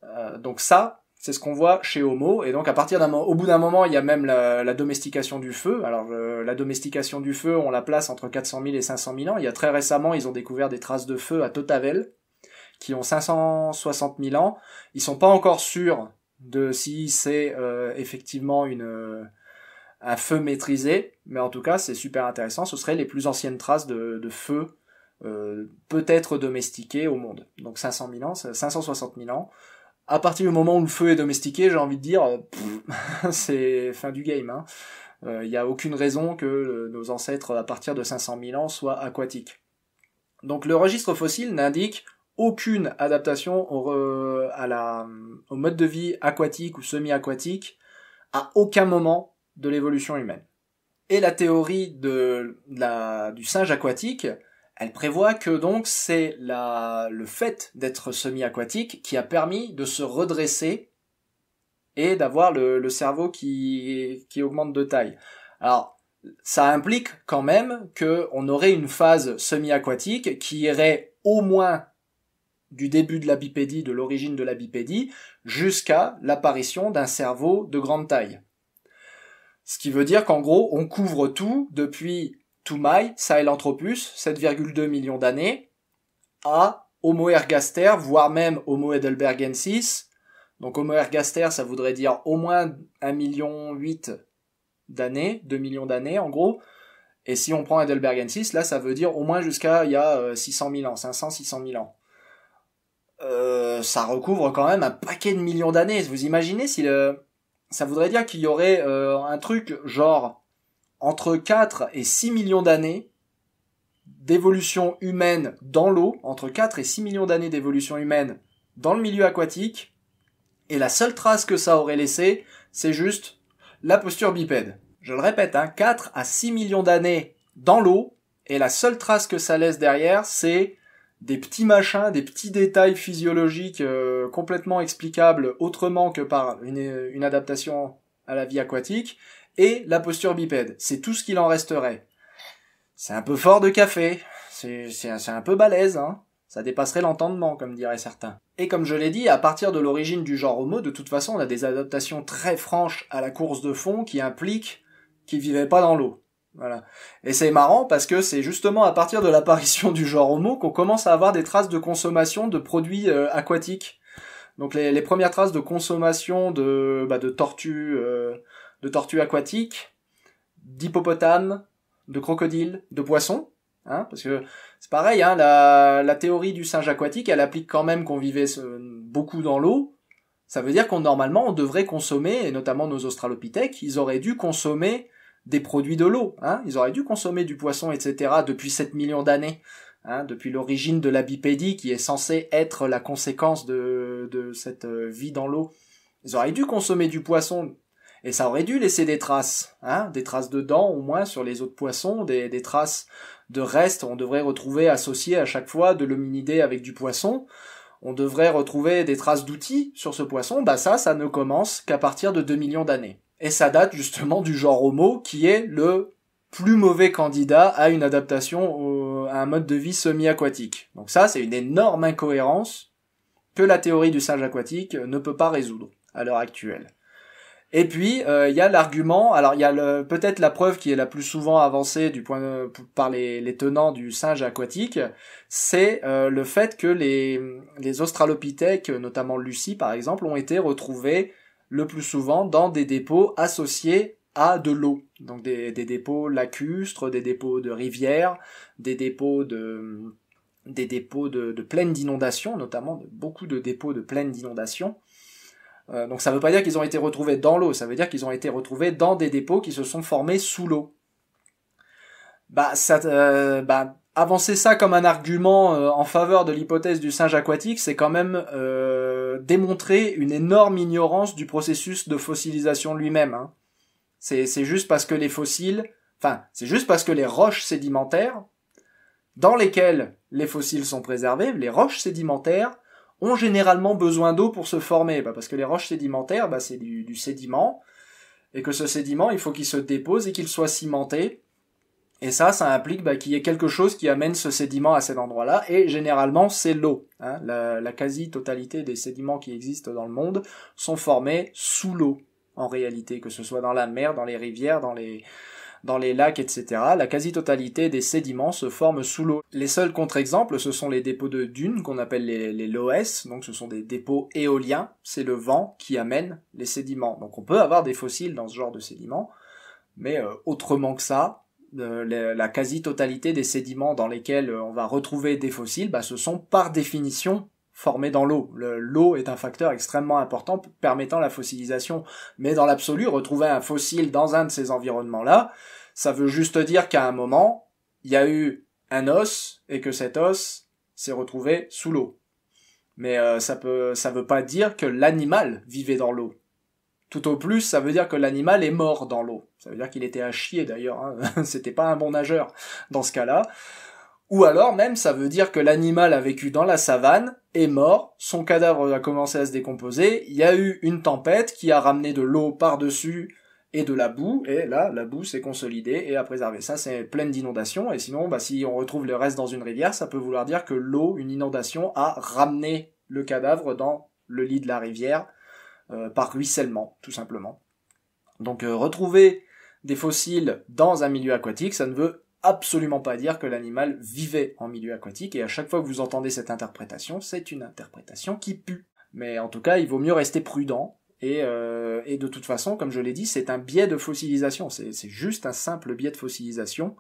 Euh, donc ça, c'est ce qu'on voit chez Homo. Et donc à partir d'un au bout d'un moment, il y a même la, domestication du feu. Alors la domestication du feu, on la place entre 400 000 et 500 000 ans. Il y a très récemment, ils ont découvert des traces de feu à Totavel, qui ont 560 000 ans. Ils sont pas encore sûrs de si c'est effectivement une un feu maîtrisé, mais en tout cas c'est super intéressant, ce seraient les plus anciennes traces de, feu euh, peut-être domestiqué au monde. Donc 500 000 ans, 560 000 ans. À partir du moment où le feu est domestiqué, j'ai envie de dire, euh, c'est fin du game. Il hein. n'y euh, a aucune raison que nos ancêtres à partir de 500 000 ans soient aquatiques. Donc le registre fossile n'indique aucune adaptation au mode de vie aquatique ou semi-aquatique à aucun moment de l'évolution humaine. Et la théorie de la, du singe aquatique, elle prévoit que donc c'est le fait d'être semi-aquatique qui a permis de se redresser et d'avoir le, cerveau qui, qui augmente de taille. Alors, ça implique quand même qu'on aurait une phase semi-aquatique qui irait au moins du début de la bipédie, de l'origine de la bipédie, jusqu'à l'apparition d'un cerveau de grande taille. Ce qui veut dire qu'en gros, on couvre tout depuis Toumaï, Sahelanthropus, 7,2 millions d'années, à Homo ergaster, voire même Homo edelbergensis. Donc Homo ergaster, ça voudrait dire au moins 1,8 million d'années, 2 millions d'années en gros. Et si on prend Edelbergensis, là, ça veut dire au moins jusqu'à il y a 600 euh, 000 ans, 500, 600 000 ans. Euh, ça recouvre quand même un paquet de millions d'années. Vous imaginez si le, ça voudrait dire qu'il y aurait euh, un truc genre entre 4 et 6 millions d'années d'évolution humaine dans l'eau, entre 4 et 6 millions d'années d'évolution humaine dans le milieu aquatique, et la seule trace que ça aurait laissé, c'est juste la posture bipède. Je le répète, hein, 4 à 6 millions d'années dans l'eau, et la seule trace que ça laisse derrière, c'est des petits machins, des petits détails physiologiques euh, complètement explicables autrement que par une, adaptation à la vie aquatique, et la posture bipède. C'est tout ce qu'il en resterait. C'est un peu fort de café, c'est un, un peu balèze, hein. Ça dépasserait l'entendement, comme diraient certains. Et comme je l'ai dit, à partir de l'origine du genre homo, de toute façon, on a des adaptations très franches à la course de fond qui impliquent qu'ils vivaient pas dans l'eau. Et c'est marrant parce que c'est justement à partir de l'apparition du genre homo qu'on commence à avoir des traces de consommation de produits euh, aquatiques. Donc les, premières traces de consommation de, bah, de tortues, euh, de tortues aquatiques, d'hippopotames, de crocodiles, de poissons. Hein, parce que c'est pareil, hein, la, la, théorie du singe aquatique, elle applique quand même qu'on vivait beaucoup dans l'eau. Ça veut dire qu'on normalement on devrait consommer, et notamment nos australopithèques, ils auraient dû consommer des produits de l'eau. Hein Ils auraient dû consommer du poisson, etc. depuis 7 millions d'années. Hein, depuis l'origine de la bipédie qui est censée être la conséquence de, cette euh, vie dans l'eau. Ils auraient dû consommer du poisson et ça aurait dû laisser des traces, hein, des traces de dents au moins sur les autres poissons, des, traces de restes. On devrait retrouver associés à chaque fois de l'hominidé avec du poisson. On devrait retrouver des traces d'outils sur ce poisson. Bah ça, ça ne commence qu'à partir de 2 millions d'années. Et ça date justement du genre homo qui est le plus mauvais candidat à une adaptation à un mode de vie semi-aquatique. Donc ça, c'est une énorme incohérence que la théorie du singe aquatique ne peut pas résoudre à l'heure actuelle. Et puis euh, il y a l'argument, alors il y a peut-être la preuve qui est la plus souvent avancée du point par les, tenants du singe aquatique, c'est euh, le fait que les, les australopithèques, notamment Lucie par exemple, ont été retrouvés le plus souvent dans des dépôts associés à de l'eau. Donc des, dépôts lacustres, des dépôts de rivières, des dépôts de des dépôts de, plaines d'inondation, notamment beaucoup de dépôts de plaines d'inondation. Euh, donc ça ne veut pas dire qu'ils ont été retrouvés dans l'eau, ça veut dire qu'ils ont été retrouvés dans des dépôts qui se sont formés sous l'eau. Bah, euh, bah avancer ça comme un argument euh, en faveur de l'hypothèse du singe aquatique, c'est quand même démontrer une énorme ignorance du processus de fossilisation lui-même. Hein. C'est juste parce que les fossiles, enfin, c'est juste parce que les roches sédimentaires, dans lesquelles les fossiles sont préservés, les roches sédimentaires ont généralement besoin d'eau pour se former, bah, parce que les roches sédimentaires, bah, c'est du, sédiment, et que ce sédiment, il faut qu'il se dépose et qu'il soit cimenté, et ça, ça implique bah, qu'il y ait quelque chose qui amène ce sédiment à cet endroit-là, et généralement c'est l'eau. Hein. La, quasi-totalité des sédiments qui existent dans le monde sont formés sous l'eau, en réalité, que ce soit dans la mer, dans les rivières, dans les, dans les lacs, etc., la quasi-totalité des sédiments se forment sous l'eau. Les seuls contre-exemples, ce sont les dépôts de dunes qu'on appelle les, les loess, donc ce sont des dépôts éoliens, c'est le vent qui amène les sédiments. Donc on peut avoir des fossiles dans ce genre de sédiments, mais euh, autrement que ça, la, quasi-totalité des sédiments dans lesquels euh, on va retrouver des fossiles, bah, ce sont par définition formés dans l'eau. L'eau est un facteur extrêmement important permettant la fossilisation. Mais dans l'absolu, retrouver un fossile dans un de ces environnements-là, ça veut juste dire qu'à un moment, il y a eu un os et que cet os s'est retrouvé sous l'eau. Mais euh, ça peut, ça veut pas dire que l'animal vivait dans l'eau. Tout au plus, ça veut dire que l'animal est mort dans l'eau. Ça veut dire qu'il était à chier d'ailleurs, hein. c'était pas un bon nageur dans ce cas-là. Ou alors même, ça veut dire que l'animal a vécu dans la savane, est mort, son cadavre a commencé à se décomposer, il y a eu une tempête qui a ramené de l'eau par-dessus et de la boue, et là, la boue s'est consolidée et a préservé. Ça, c'est pleine d'inondations, et sinon, bah, si on retrouve le reste dans une rivière, ça peut vouloir dire que l'eau, une inondation, a ramené le cadavre dans le lit de la rivière, euh, par ruissellement, tout simplement. Donc euh, retrouver des fossiles dans un milieu aquatique, ça ne veut absolument pas dire que l'animal vivait en milieu aquatique, et à chaque fois que vous entendez cette interprétation, c'est une interprétation qui pue. Mais en tout cas, il vaut mieux rester prudent, et, euh, et de toute façon, comme je l'ai dit, c'est un biais de fossilisation, c'est juste un simple biais de fossilisation.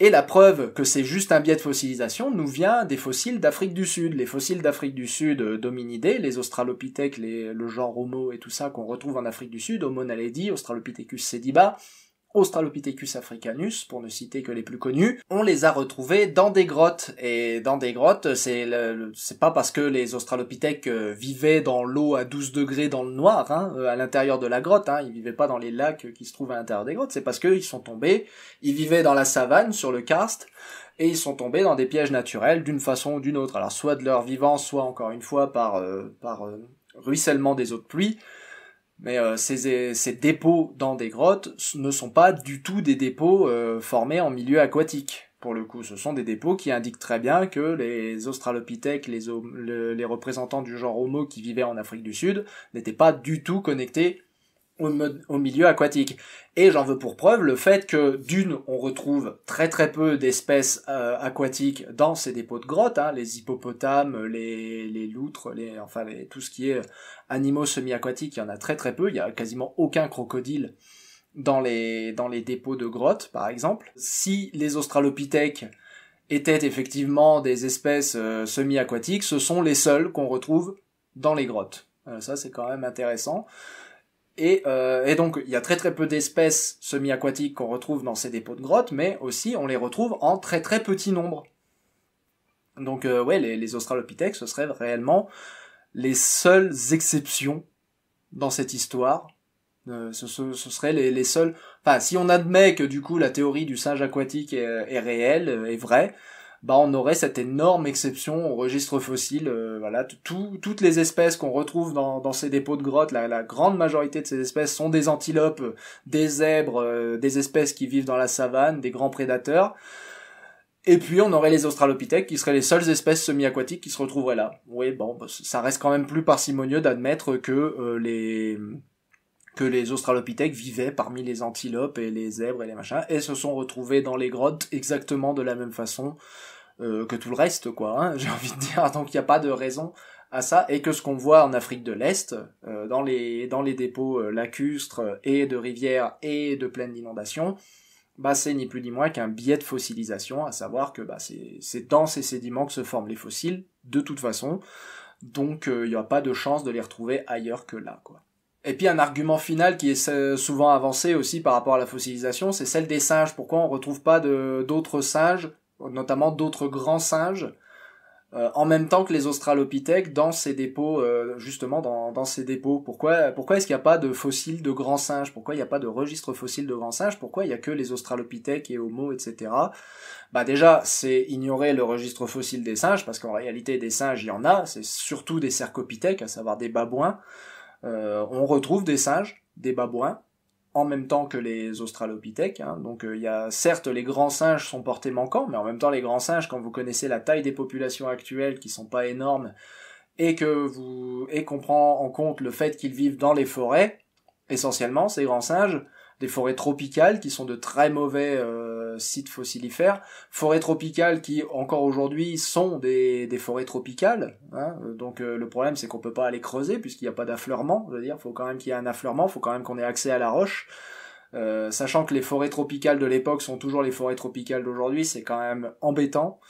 Et la preuve que c'est juste un biais de fossilisation nous vient des fossiles d'Afrique du Sud. Les fossiles d'Afrique du Sud euh, dominidés, les Australopithèques, le genre Homo et tout ça qu'on retrouve en Afrique du Sud, Homo naledi, Australopithecus sediba, Australopithecus africanus, pour ne citer que les plus connus, on les a retrouvés dans des grottes. Et dans des grottes, c'est c'est pas parce que les Australopithèques euh, vivaient dans l'eau à 12 degrés dans le noir, hein, euh, à l'intérieur de la grotte, hein, ils vivaient pas dans les lacs qui se trouvent à l'intérieur des grottes, c'est parce qu'ils sont tombés, ils vivaient dans la savane, sur le karst, et ils sont tombés dans des pièges naturels d'une façon ou d'une autre. Alors soit de leur vivant, soit encore une fois par, euh, par ruissellement des eaux de pluie, mais euh, ces, ces, dépôts dans des grottes ne sont pas du tout des dépôts euh, formés en milieu aquatique. Pour le coup, ce sont des dépôts qui indiquent très bien que les Australopithèques, les, les représentants du genre Homo qui vivaient en Afrique du Sud, n'étaient pas du tout connectés au, milieu aquatique. Et j'en veux pour preuve le fait que d'une, on retrouve très très peu d'espèces euh, aquatiques dans ces dépôts de grottes, hein, les hippopotames, les, les loutres, les, enfin tout ce qui est euh, animaux semi-aquatiques, il y en a très très peu, il y a quasiment aucun crocodile dans les, dans les dépôts de grottes par exemple. Si les australopithèques étaient effectivement des espèces euh, semi-aquatiques, ce sont les seuls qu'on retrouve dans les grottes. ça c'est quand même intéressant. Euh, et, donc, il y a très très peu d'espèces semi-aquatiques qu'on retrouve dans ces dépôts de grottes, mais aussi on les retrouve en très très petit nombre. Donc, euh, ouais, les, Australopithèques, ce seraient réellement les seules exceptions dans cette histoire. Euh, ce, seraient les, seules... Enfin, si on admet que du coup la théorie du singe aquatique est, est réelle, euh, est vraie, bah on aurait cette énorme exception au registre fossile. Euh, voilà, toutes les espèces qu'on retrouve dans, ces dépôts de grottes, la, grande majorité de ces espèces sont des antilopes, des zèbres, euh, des espèces qui vivent dans la savane, des grands prédateurs. Et puis on aurait les australopithèques qui seraient les seules espèces semi-aquatiques qui se retrouveraient là. Oui, bon, bah, ça reste quand même plus parcimonieux d'admettre que euh, les que les australopithèques vivaient parmi les antilopes et les zèbres et les machins, et se sont retrouvés dans les grottes exactement de la même façon euh, que tout le reste, quoi. Hein, j'ai envie de dire. Donc il n'y a pas de raison à ça et que ce qu'on voit en Afrique de l'Est, euh, dans les dans les dépôts euh, lacustres et de rivières et de plaines d'inondation, bah c'est ni plus ni moins qu'un biais de fossilisation, à savoir que bah c'est dans ces sédiments que se forment les fossiles de toute façon. Donc il n'y a pas de chance de les retrouver ailleurs que là, quoi. Et puis un argument final qui est souvent avancé aussi par rapport à la fossilisation, c'est celle des singes. Pourquoi on ne retrouve pas d'autres singes notamment d'autres grands singes, euh, en même temps que les australopithèques dans ces dépôts, euh, justement dans, dans ces dépôts. Pourquoi, pourquoi est-ce qu'il n'y a pas de fossiles de grands singes Pourquoi il n'y a pas de registre fossile de grands singes Pourquoi il n'y a que les australopithèques et homo, etc. Bah déjà, c'est ignorer le registre fossile des singes, parce qu'en réalité, des singes, il y en a, c'est surtout des cercopithèques, à savoir des babouins. Euh, on retrouve des singes, des babouins, en même temps que les australopithèques. Hein. Donc euh, il y a certes les grands singes sont portés manquants, mais en même temps les grands singes, quand vous connaissez la taille des populations actuelles qui sont pas énormes et que vous et qu'on prend en compte le fait qu'ils vivent dans les forêts, essentiellement ces grands singes, des forêts tropicales qui sont de très mauvais euh, sites fossilifères, forêts tropicales qui encore aujourd'hui sont des, forêts tropicales. Hein. donc euh, le problème c'est qu'on peut pas aller creuser puisqu'il n'y a pas d'affleurement. Je veux dire, faut quand même qu'il y ait un affleurement, faut quand même qu'on ait accès à la roche. Euh, sachant que les forêts tropicales de l'époque sont toujours les forêts tropicales d'aujourd'hui, c'est quand même embêtant.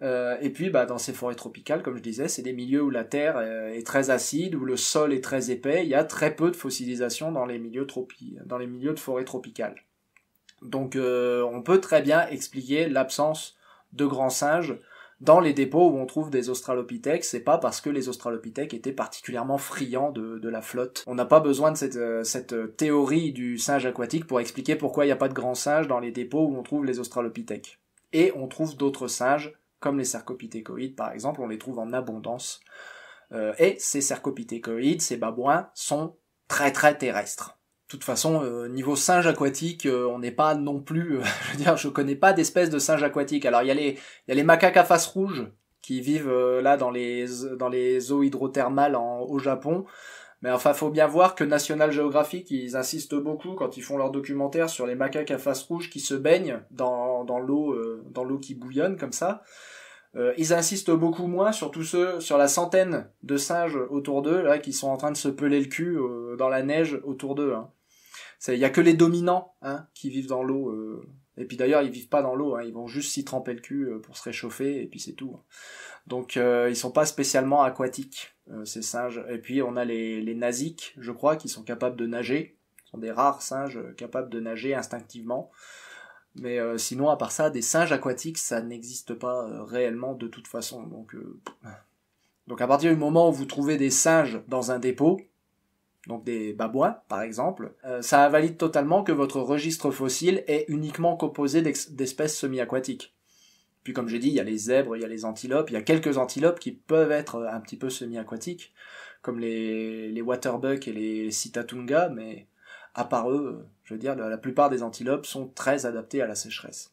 Euh, et puis, bah, dans ces forêts tropicales, comme je disais, c'est des milieux où la terre est très acide, où le sol est très épais. Il y a très peu de fossilisation dans les milieux, dans les milieux de forêts tropicales. Donc euh, on peut très bien expliquer l'absence de grands singes dans les dépôts où on trouve des australopithèques, c'est pas parce que les australopithèques étaient particulièrement friands de, la flotte. On n'a pas besoin de cette, euh, euh, théorie du singe aquatique pour expliquer pourquoi il n'y a pas de grands singes dans les dépôts où on trouve les australopithèques. Et on trouve d'autres singes, comme les cercopithécoïdes par exemple, on les trouve en abondance. et ces cercopithécoïdes, ces babouins, sont très très terrestres. De toute façon, euh, niveau singe aquatique, euh, on n'est pas non plus. Euh, je veux dire, je connais pas d'espèces de singe aquatique. Alors il y a les y les macaques à face rouge qui vivent là dans les dans les eaux hydrothermales au Japon. Mais enfin, faut bien voir que National Geographic, ils insistent beaucoup quand ils font leur documentaire sur les macaques à face rouge qui se baignent dans l'eau dans l'eau qui bouillonne comme ça. ils insistent beaucoup moins sur tous ceux, sur la centaine de singes autour d'eux là qui sont en train de se peler le cul dans la neige autour d'eux. Hein. Il y a que les dominants hein, qui vivent dans l'eau. Euh. et puis d'ailleurs, ils vivent pas dans l'eau, hein. ils vont juste s'y tremper le cul euh, pour se réchauffer, et puis c'est tout. Hein. Donc euh, ils sont pas spécialement aquatiques, ces singes. Et puis on a les, les je crois, qui sont capables de nager. Ce sont des rares singes capables de nager instinctivement. Mais sinon, à part ça, des singes aquatiques, ça n'existe pas réellement de toute façon. Donc, donc à partir du moment où vous trouvez des singes dans un dépôt, donc des babouins, par exemple, euh, ça invalide totalement que votre registre fossile est uniquement composé d'espèces semi-aquatiques. Puis comme j'ai dit, il y a les zèbres, il y a les antilopes, il y a quelques antilopes qui peuvent être euh, un petit peu semi-aquatiques, comme les, les waterbucks et les citatunga, mais à part eux, euh, je veux dire, la, plupart des antilopes sont très adaptés à la sécheresse.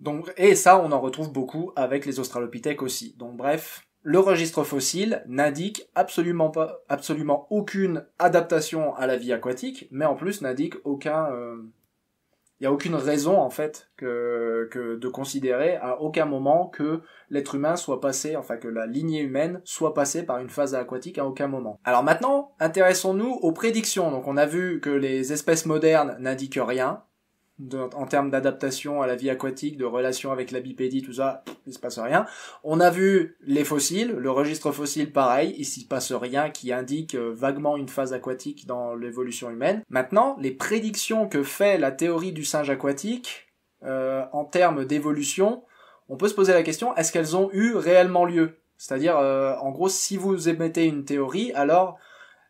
Donc, et ça, on en retrouve beaucoup avec les australopithèques aussi. Donc bref, le registre fossile n'indique absolument pas, absolument aucune adaptation à la vie aquatique, mais en plus n'indique aucun, euh, il a aucune raison en fait que, que, de considérer à aucun moment que l'être humain soit passé, enfin que la lignée humaine soit passée par une phase aquatique à aucun moment. Alors maintenant, intéressons-nous aux prédictions. Donc on a vu que les espèces modernes n'indiquent rien, en termes d'adaptation à la vie aquatique, de relation avec la bipédie, tout ça, il se passe rien. On a vu les fossiles, le registre fossile pareil, il s'y passe rien qui indique euh, vaguement une phase aquatique dans l'évolution humaine. Maintenant, les prédictions que fait la théorie du singe aquatique euh, en termes d'évolution, on peut se poser la question, est-ce qu'elles ont eu réellement lieu C'est-à-dire, euh, en gros, si vous émettez une théorie, alors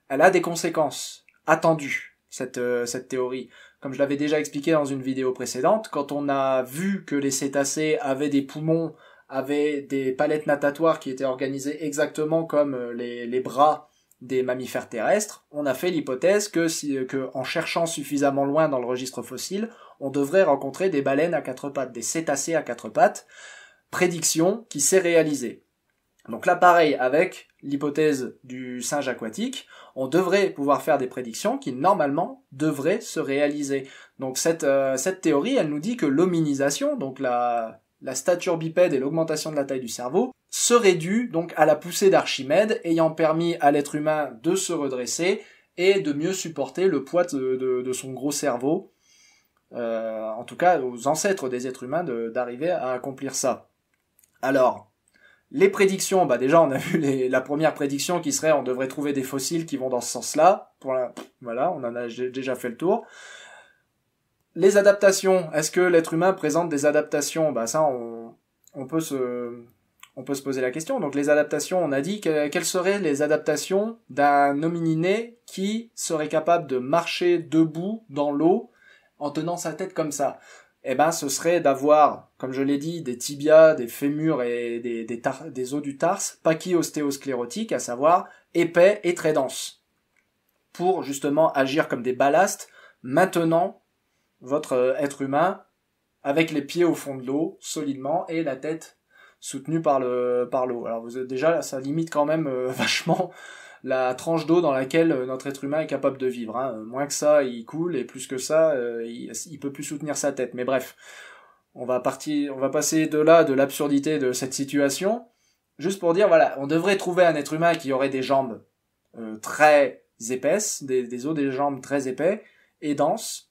elle a des conséquences attendues, cette, euh, cette théorie. Comme je l'avais déjà expliqué dans une vidéo précédente, quand on a vu que les cétacés avaient des poumons, avaient des palettes natatoires qui étaient organisées exactement comme euh, les, bras des mammifères terrestres, on a fait l'hypothèse que, si, euh, que en cherchant suffisamment loin dans le registre fossile, on devrait rencontrer des baleines à quatre pattes, des cétacés à quatre pattes, prédiction qui s'est réalisée. Donc là pareil avec l'hypothèse du singe aquatique, on devrait pouvoir faire des prédictions qui normalement devraient se réaliser. Donc cette, euh, cette théorie, elle nous dit que l'hominisation, donc la, la stature bipède et l'augmentation de la taille du cerveau, serait due donc à la poussée d'Archimède ayant permis à l'être humain de se redresser et de mieux supporter le poids de, son gros cerveau, euh, en tout cas aux ancêtres des êtres humains d'arriver à accomplir ça. Alors, les prédictions, bah déjà on a vu la première prédiction qui serait on devrait trouver des fossiles qui vont dans ce sens-là. Voilà, on en a déjà fait le tour. Les adaptations, est-ce que l'être humain présente des adaptations Bah ça on, peut se on peut se poser la question. Donc les adaptations, on a dit quelles seraient les adaptations d'un homininé qui serait capable de marcher debout dans l'eau en tenant sa tête comme ça eh ben, ce serait d'avoir, comme je l'ai dit, des tibias, des fémurs et des, os du tarse pachyostéosclérotiques, à savoir épais et très denses, pour justement agir comme des ballasts, maintenant votre euh, être humain avec les pieds au fond de l'eau, solidement, et la tête soutenue par le par l'eau. Alors vous déjà, ça limite quand même euh, vachement la tranche d'eau dans laquelle euh, notre être humain est capable de vivre. Hein. Euh, moins que ça, il coule, et plus que ça, euh, il, ne peut plus soutenir sa tête. Mais bref, on va on va passer de là, de l'absurdité de cette situation, juste pour dire, voilà, on devrait trouver un être humain qui aurait des jambes très épaisses, des, des os des jambes très épais et denses,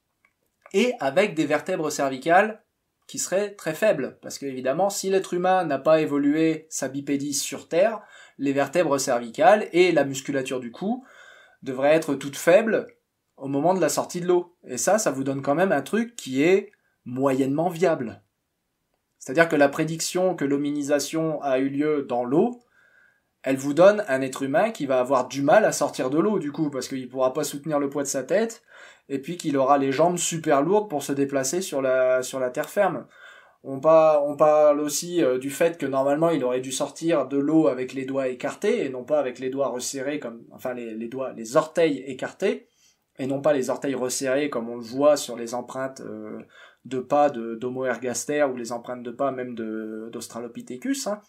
et avec des vertèbres cervicales qui seraient très faibles, parce que si l'être humain n'a pas évolué sa bipédie sur Terre, les vertèbres cervicales et la musculature du cou devraient être toutes faibles au moment de la sortie de l'eau. Et ça, ça vous donne quand même un truc qui est moyennement viable. C'est-à-dire que la prédiction que l'hominisation a eu lieu dans l'eau, elle vous donne un être humain qui va avoir du mal à sortir de l'eau du coup, parce qu'il ne pourra pas soutenir le poids de sa tête, et puis qu'il aura les jambes super lourdes pour se déplacer sur la, sur la terre ferme. On, parle aussi euh, du fait que normalement il aurait dû sortir de l'eau avec les doigts écartés et non pas avec les doigts resserrés comme enfin les, doigts les orteils écartés et non pas les orteils resserrés comme on le voit sur les empreintes euh, de pas d'Homo ergaster ou les empreintes de pas même d'Australopithecus. Hein.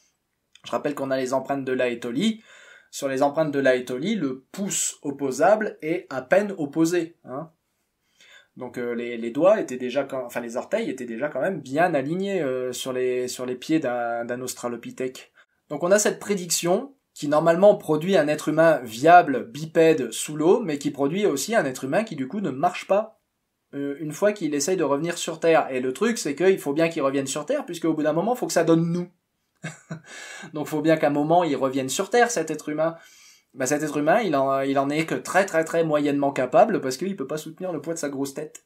Je rappelle qu'on a les empreintes de laétolie Sur les empreintes de laétolie, le pouce opposable est à peine opposé. Hein. Donc euh, les, doigts étaient déjà, enfin les orteils étaient déjà quand même bien alignés euh, sur les sur les pieds d'un Australopithèque. Donc on a cette prédiction qui normalement produit un être humain viable, bipède, sous l'eau, mais qui produit aussi un être humain qui du coup ne marche pas euh, une fois qu'il essaye de revenir sur Terre. Et le truc c'est qu'il faut bien qu'il revienne sur Terre, puisque au bout d'un moment, il faut que ça donne nous. Donc faut bien qu'à un moment il revienne sur Terre cet être humain. Bah, cet être humain, il en, il en est que très très très moyennement capable parce qu'il peut pas soutenir le poids de sa grosse tête.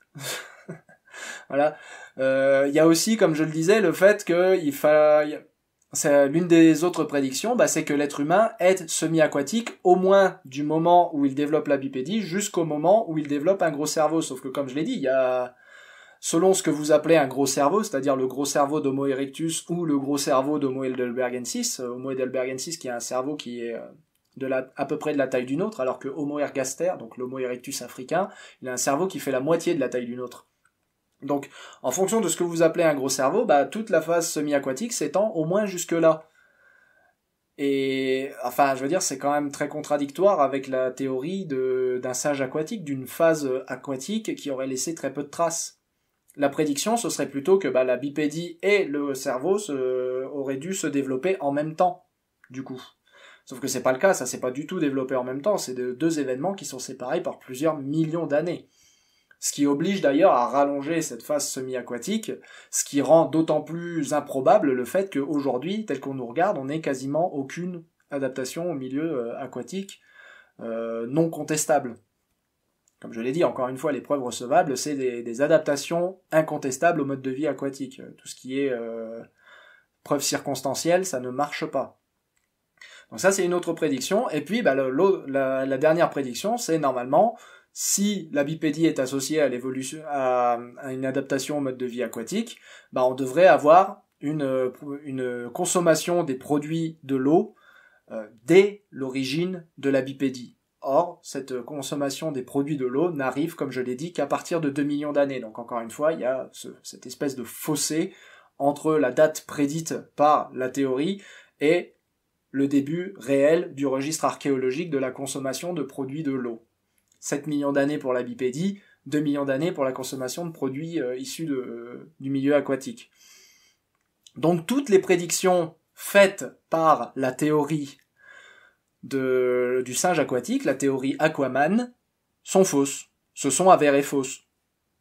voilà. Euh, il y a aussi, comme je le disais, le fait que il faille... C'est l'une des autres prédictions, bah, c'est que l'être humain est semi-aquatique au moins du moment où il développe la bipédie jusqu'au moment où il développe un gros cerveau. Sauf que comme je l'ai dit, il y a, selon ce que vous appelez un gros cerveau, c'est-à-dire le gros cerveau d'Homo erectus ou le gros cerveau d'Homo heidelbergensis, euh, Homo heidelbergensis qui est un cerveau qui est euh, à peu près de la taille d'une autre, alors que Homo ergaster, donc l'Homo erectus africain, il a un cerveau qui fait la moitié de la taille d'une autre. Donc, en fonction de ce que vous appelez un gros cerveau, bah, toute la phase semi-aquatique s'étend au moins jusque-là. Et, enfin, je veux dire, c'est quand même très contradictoire avec la théorie d'un sage aquatique, d'une phase aquatique qui aurait laissé très peu de traces. La prédiction, ce serait plutôt que bah, la bipédie et le cerveau auraient dû se développer en même temps, du coup. Sauf que c'est pas le cas, ça s'est pas du tout développé en même temps, c'est deux événements qui sont séparés par plusieurs millions d'années. Ce qui oblige d'ailleurs à rallonger cette phase semi-aquatique, ce qui rend d'autant plus improbable le fait qu'aujourd'hui, tel qu'on nous regarde, on n'ait quasiment aucune adaptation au milieu euh, aquatique euh, non contestable. Comme je l'ai dit, encore une fois, les preuves recevables, c'est des, adaptations incontestables au mode de vie aquatique. Tout ce qui est euh, preuve circonstancielle, ça ne marche pas. Donc ça, c'est une autre prédiction. Et puis, bah, la, dernière prédiction, c'est normalement, si la bipédie est associée à l'évolution, à, une adaptation au mode de vie aquatique, bah, on devrait avoir une, consommation des produits de l'eau euh, dès l'origine de la bipédie. Or, cette consommation des produits de l'eau n'arrive, comme je l'ai dit, qu'à partir de 2 millions d'années. Donc encore une fois, il y a cette espèce de fossé entre la date prédite par la théorie et le début réel du registre archéologique de la consommation de produits de l'eau. 7 millions d'années pour la bipédie, 2 millions d'années pour la consommation de produits euh, issus euh, du milieu aquatique. Donc toutes les prédictions faites par la théorie du singe aquatique, la théorie Aquaman, sont fausses, Ce sont avérées fausses.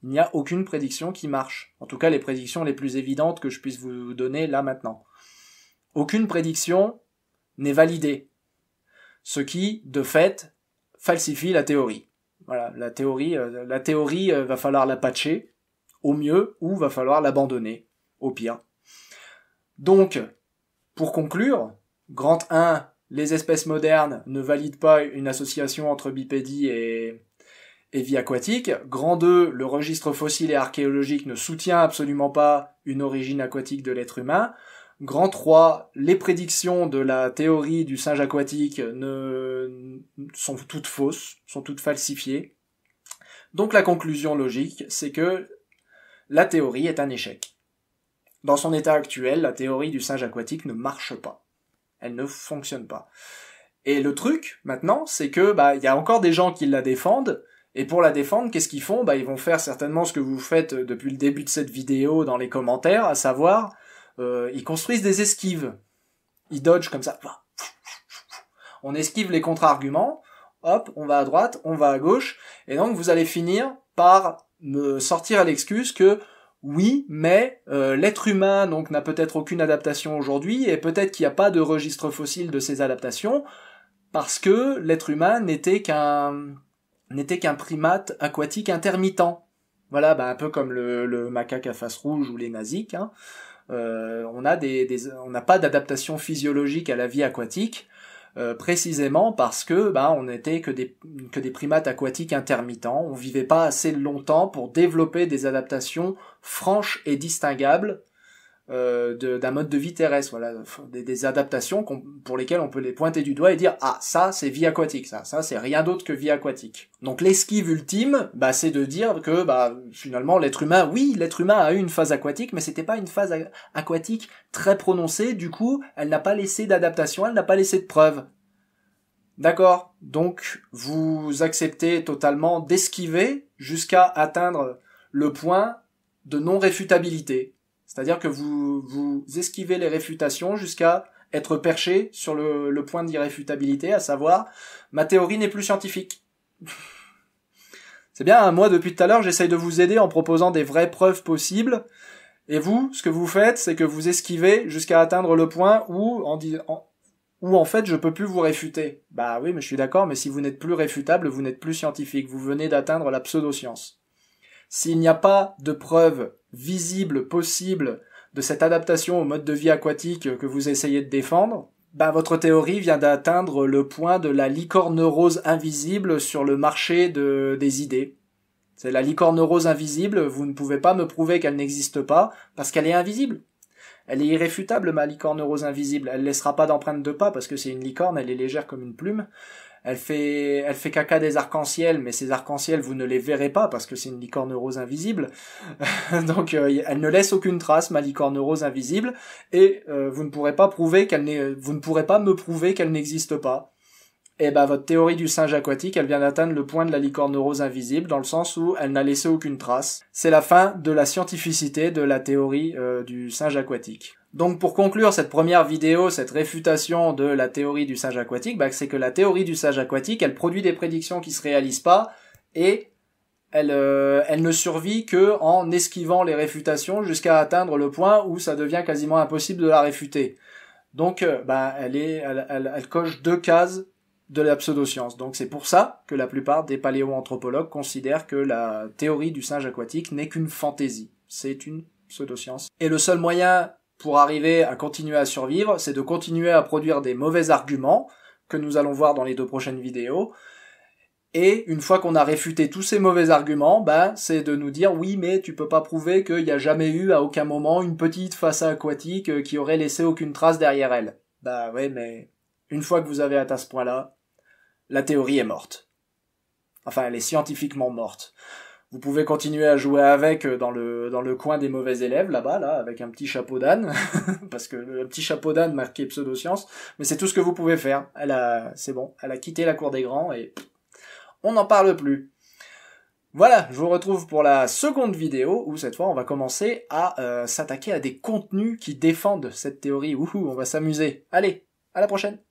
Il n'y a aucune prédiction qui marche. En tout cas, les prédictions les plus évidentes que je puisse vous donner là maintenant. Aucune prédiction n'est validée. Ce qui, de fait, falsifie la théorie. Voilà, la théorie, euh, la théorie euh, va falloir la patcher, au mieux, ou va falloir l'abandonner, au pire. Donc, pour conclure, grand 1, les espèces modernes ne valident pas une association entre bipédie et, et vie aquatique. Grand 2, le registre fossile et archéologique ne soutient absolument pas une origine aquatique de l'être humain. Grand 3, les prédictions de la théorie du singe aquatique ne... sont toutes fausses, sont toutes falsifiées. Donc la conclusion logique, c'est que la théorie est un échec. Dans son état actuel, la théorie du singe aquatique ne marche pas. Elle ne fonctionne pas. Et le truc, maintenant, c'est que, bah, il y a encore des gens qui la défendent, et pour la défendre, qu'est-ce qu'ils font Bah, ils vont faire certainement ce que vous faites depuis le début de cette vidéo dans les commentaires, à savoir, euh, ils construisent des esquives. Ils dodgent comme ça. On esquive les contre-arguments. Hop, on va à droite, on va à gauche. Et donc, vous allez finir par me sortir à l'excuse que oui, mais euh, l'être humain donc n'a peut-être aucune adaptation aujourd'hui et peut-être qu'il n'y a pas de registre fossile de ces adaptations parce que l'être humain n'était qu'un n'était qu'un primate aquatique intermittent. Voilà, bah, un peu comme le, le macaque à face rouge ou les naziques. Hein. Euh, on n'a pas d'adaptation physiologique à la vie aquatique. Euh, précisément parce que ben, on n'était que des, que des primates aquatiques intermittents, on vivait pas assez longtemps pour développer des adaptations franches et distinguables euh, d'un mode de vie terrestre, voilà, des, des adaptations pour lesquelles on peut les pointer du doigt et dire ah ça c'est vie aquatique, ça, ça c'est rien d'autre que vie aquatique. Donc l'esquive ultime, bah c'est de dire que bah finalement l'être humain, oui l'être humain a eu une phase aquatique, mais c'était pas une phase aquatique très prononcée, du coup elle n'a pas laissé d'adaptation, elle n'a pas laissé de preuve. D'accord, donc vous acceptez totalement d'esquiver jusqu'à atteindre le point de non réfutabilité, c'est-à-dire que vous, vous esquivez les réfutations jusqu'à être perché sur le, point d'irréfutabilité, à savoir ma théorie n'est plus scientifique. C'est bien, hein, moi depuis tout à l'heure j'essaye de vous aider en proposant des vraies preuves possibles. Et vous, ce que vous faites, c'est que vous esquivez jusqu'à atteindre le point où en, fait je peux plus vous réfuter. Bah oui, mais je suis d'accord, mais si vous n'êtes plus réfutable, vous n'êtes plus scientifique, vous venez d'atteindre la pseudoscience. S'il n'y a pas de preuves visible possible de cette adaptation au mode de vie aquatique que vous essayez de défendre, bah, votre théorie vient d'atteindre le point de la licorne rose invisible sur le marché des idées. C'est la licorne rose invisible, vous ne pouvez pas me prouver qu'elle n'existe pas, parce qu'elle est invisible. Elle est irréfutable, ma licorne rose invisible, elle laissera pas d'empreinte de pas, parce que c'est une licorne, elle est légère comme une plume. Elle fait, elle fait caca des arcs-en-ciel, mais ces arcs-en-ciel, vous ne les verrez pas parce que c'est une licorne rose invisible. Donc, euh, elle ne laisse aucune trace, ma licorne rose invisible, et euh, vous ne pourrez pas prouver qu'elle vous ne pourrez pas me prouver qu'elle n'existe pas. Et eh ben, votre théorie du singe aquatique, elle vient d'atteindre le point de la licorne rose invisible, dans le sens où elle n'a laissé aucune trace. C'est la fin de la scientificité de la théorie euh, du singe aquatique. Donc pour conclure cette première vidéo, cette réfutation de la théorie du singe aquatique, bah, c'est que la théorie du singe aquatique, elle produit des prédictions qui se réalisent pas et elle, euh, elle ne survit que en esquivant les réfutations jusqu'à atteindre le point où ça devient quasiment impossible de la réfuter. Donc euh, bah, elle, est, elle, elle coche deux cases de la pseudoscience. Donc c'est pour ça que la plupart des paléoanthropologues considèrent que la théorie du singe aquatique n'est qu'une fantaisie. C'est une pseudoscience. Et le seul moyen pour arriver à continuer à survivre, c'est de continuer à produire des mauvais arguments, que nous allons voir dans les deux prochaines vidéos. Et une fois qu'on a réfuté tous ces mauvais arguments, ben, c'est de nous dire oui, mais tu peux pas prouver qu'il n'y a jamais eu à aucun moment une petite face aquatique euh, qui aurait laissé aucune trace derrière elle. Bah ben, ouais, mais une fois que vous avez atteint ce point-là, la théorie est morte. Enfin, elle est scientifiquement morte. Vous pouvez continuer à jouer avec euh, dans le, dans le coin des mauvais élèves, là-bas, là, avec un petit chapeau d'âne, parce que le petit chapeau d'âne marqué science mais c'est tout ce que vous pouvez faire. Elle a, c'est bon, elle a quitté la cour des grands et on n'en parle plus. Voilà, je vous retrouve pour la seconde vidéo où cette fois on va commencer à euh, s'attaquer à des contenus qui défendent cette théorie. ouh on va s'amuser. Allez, à la prochaine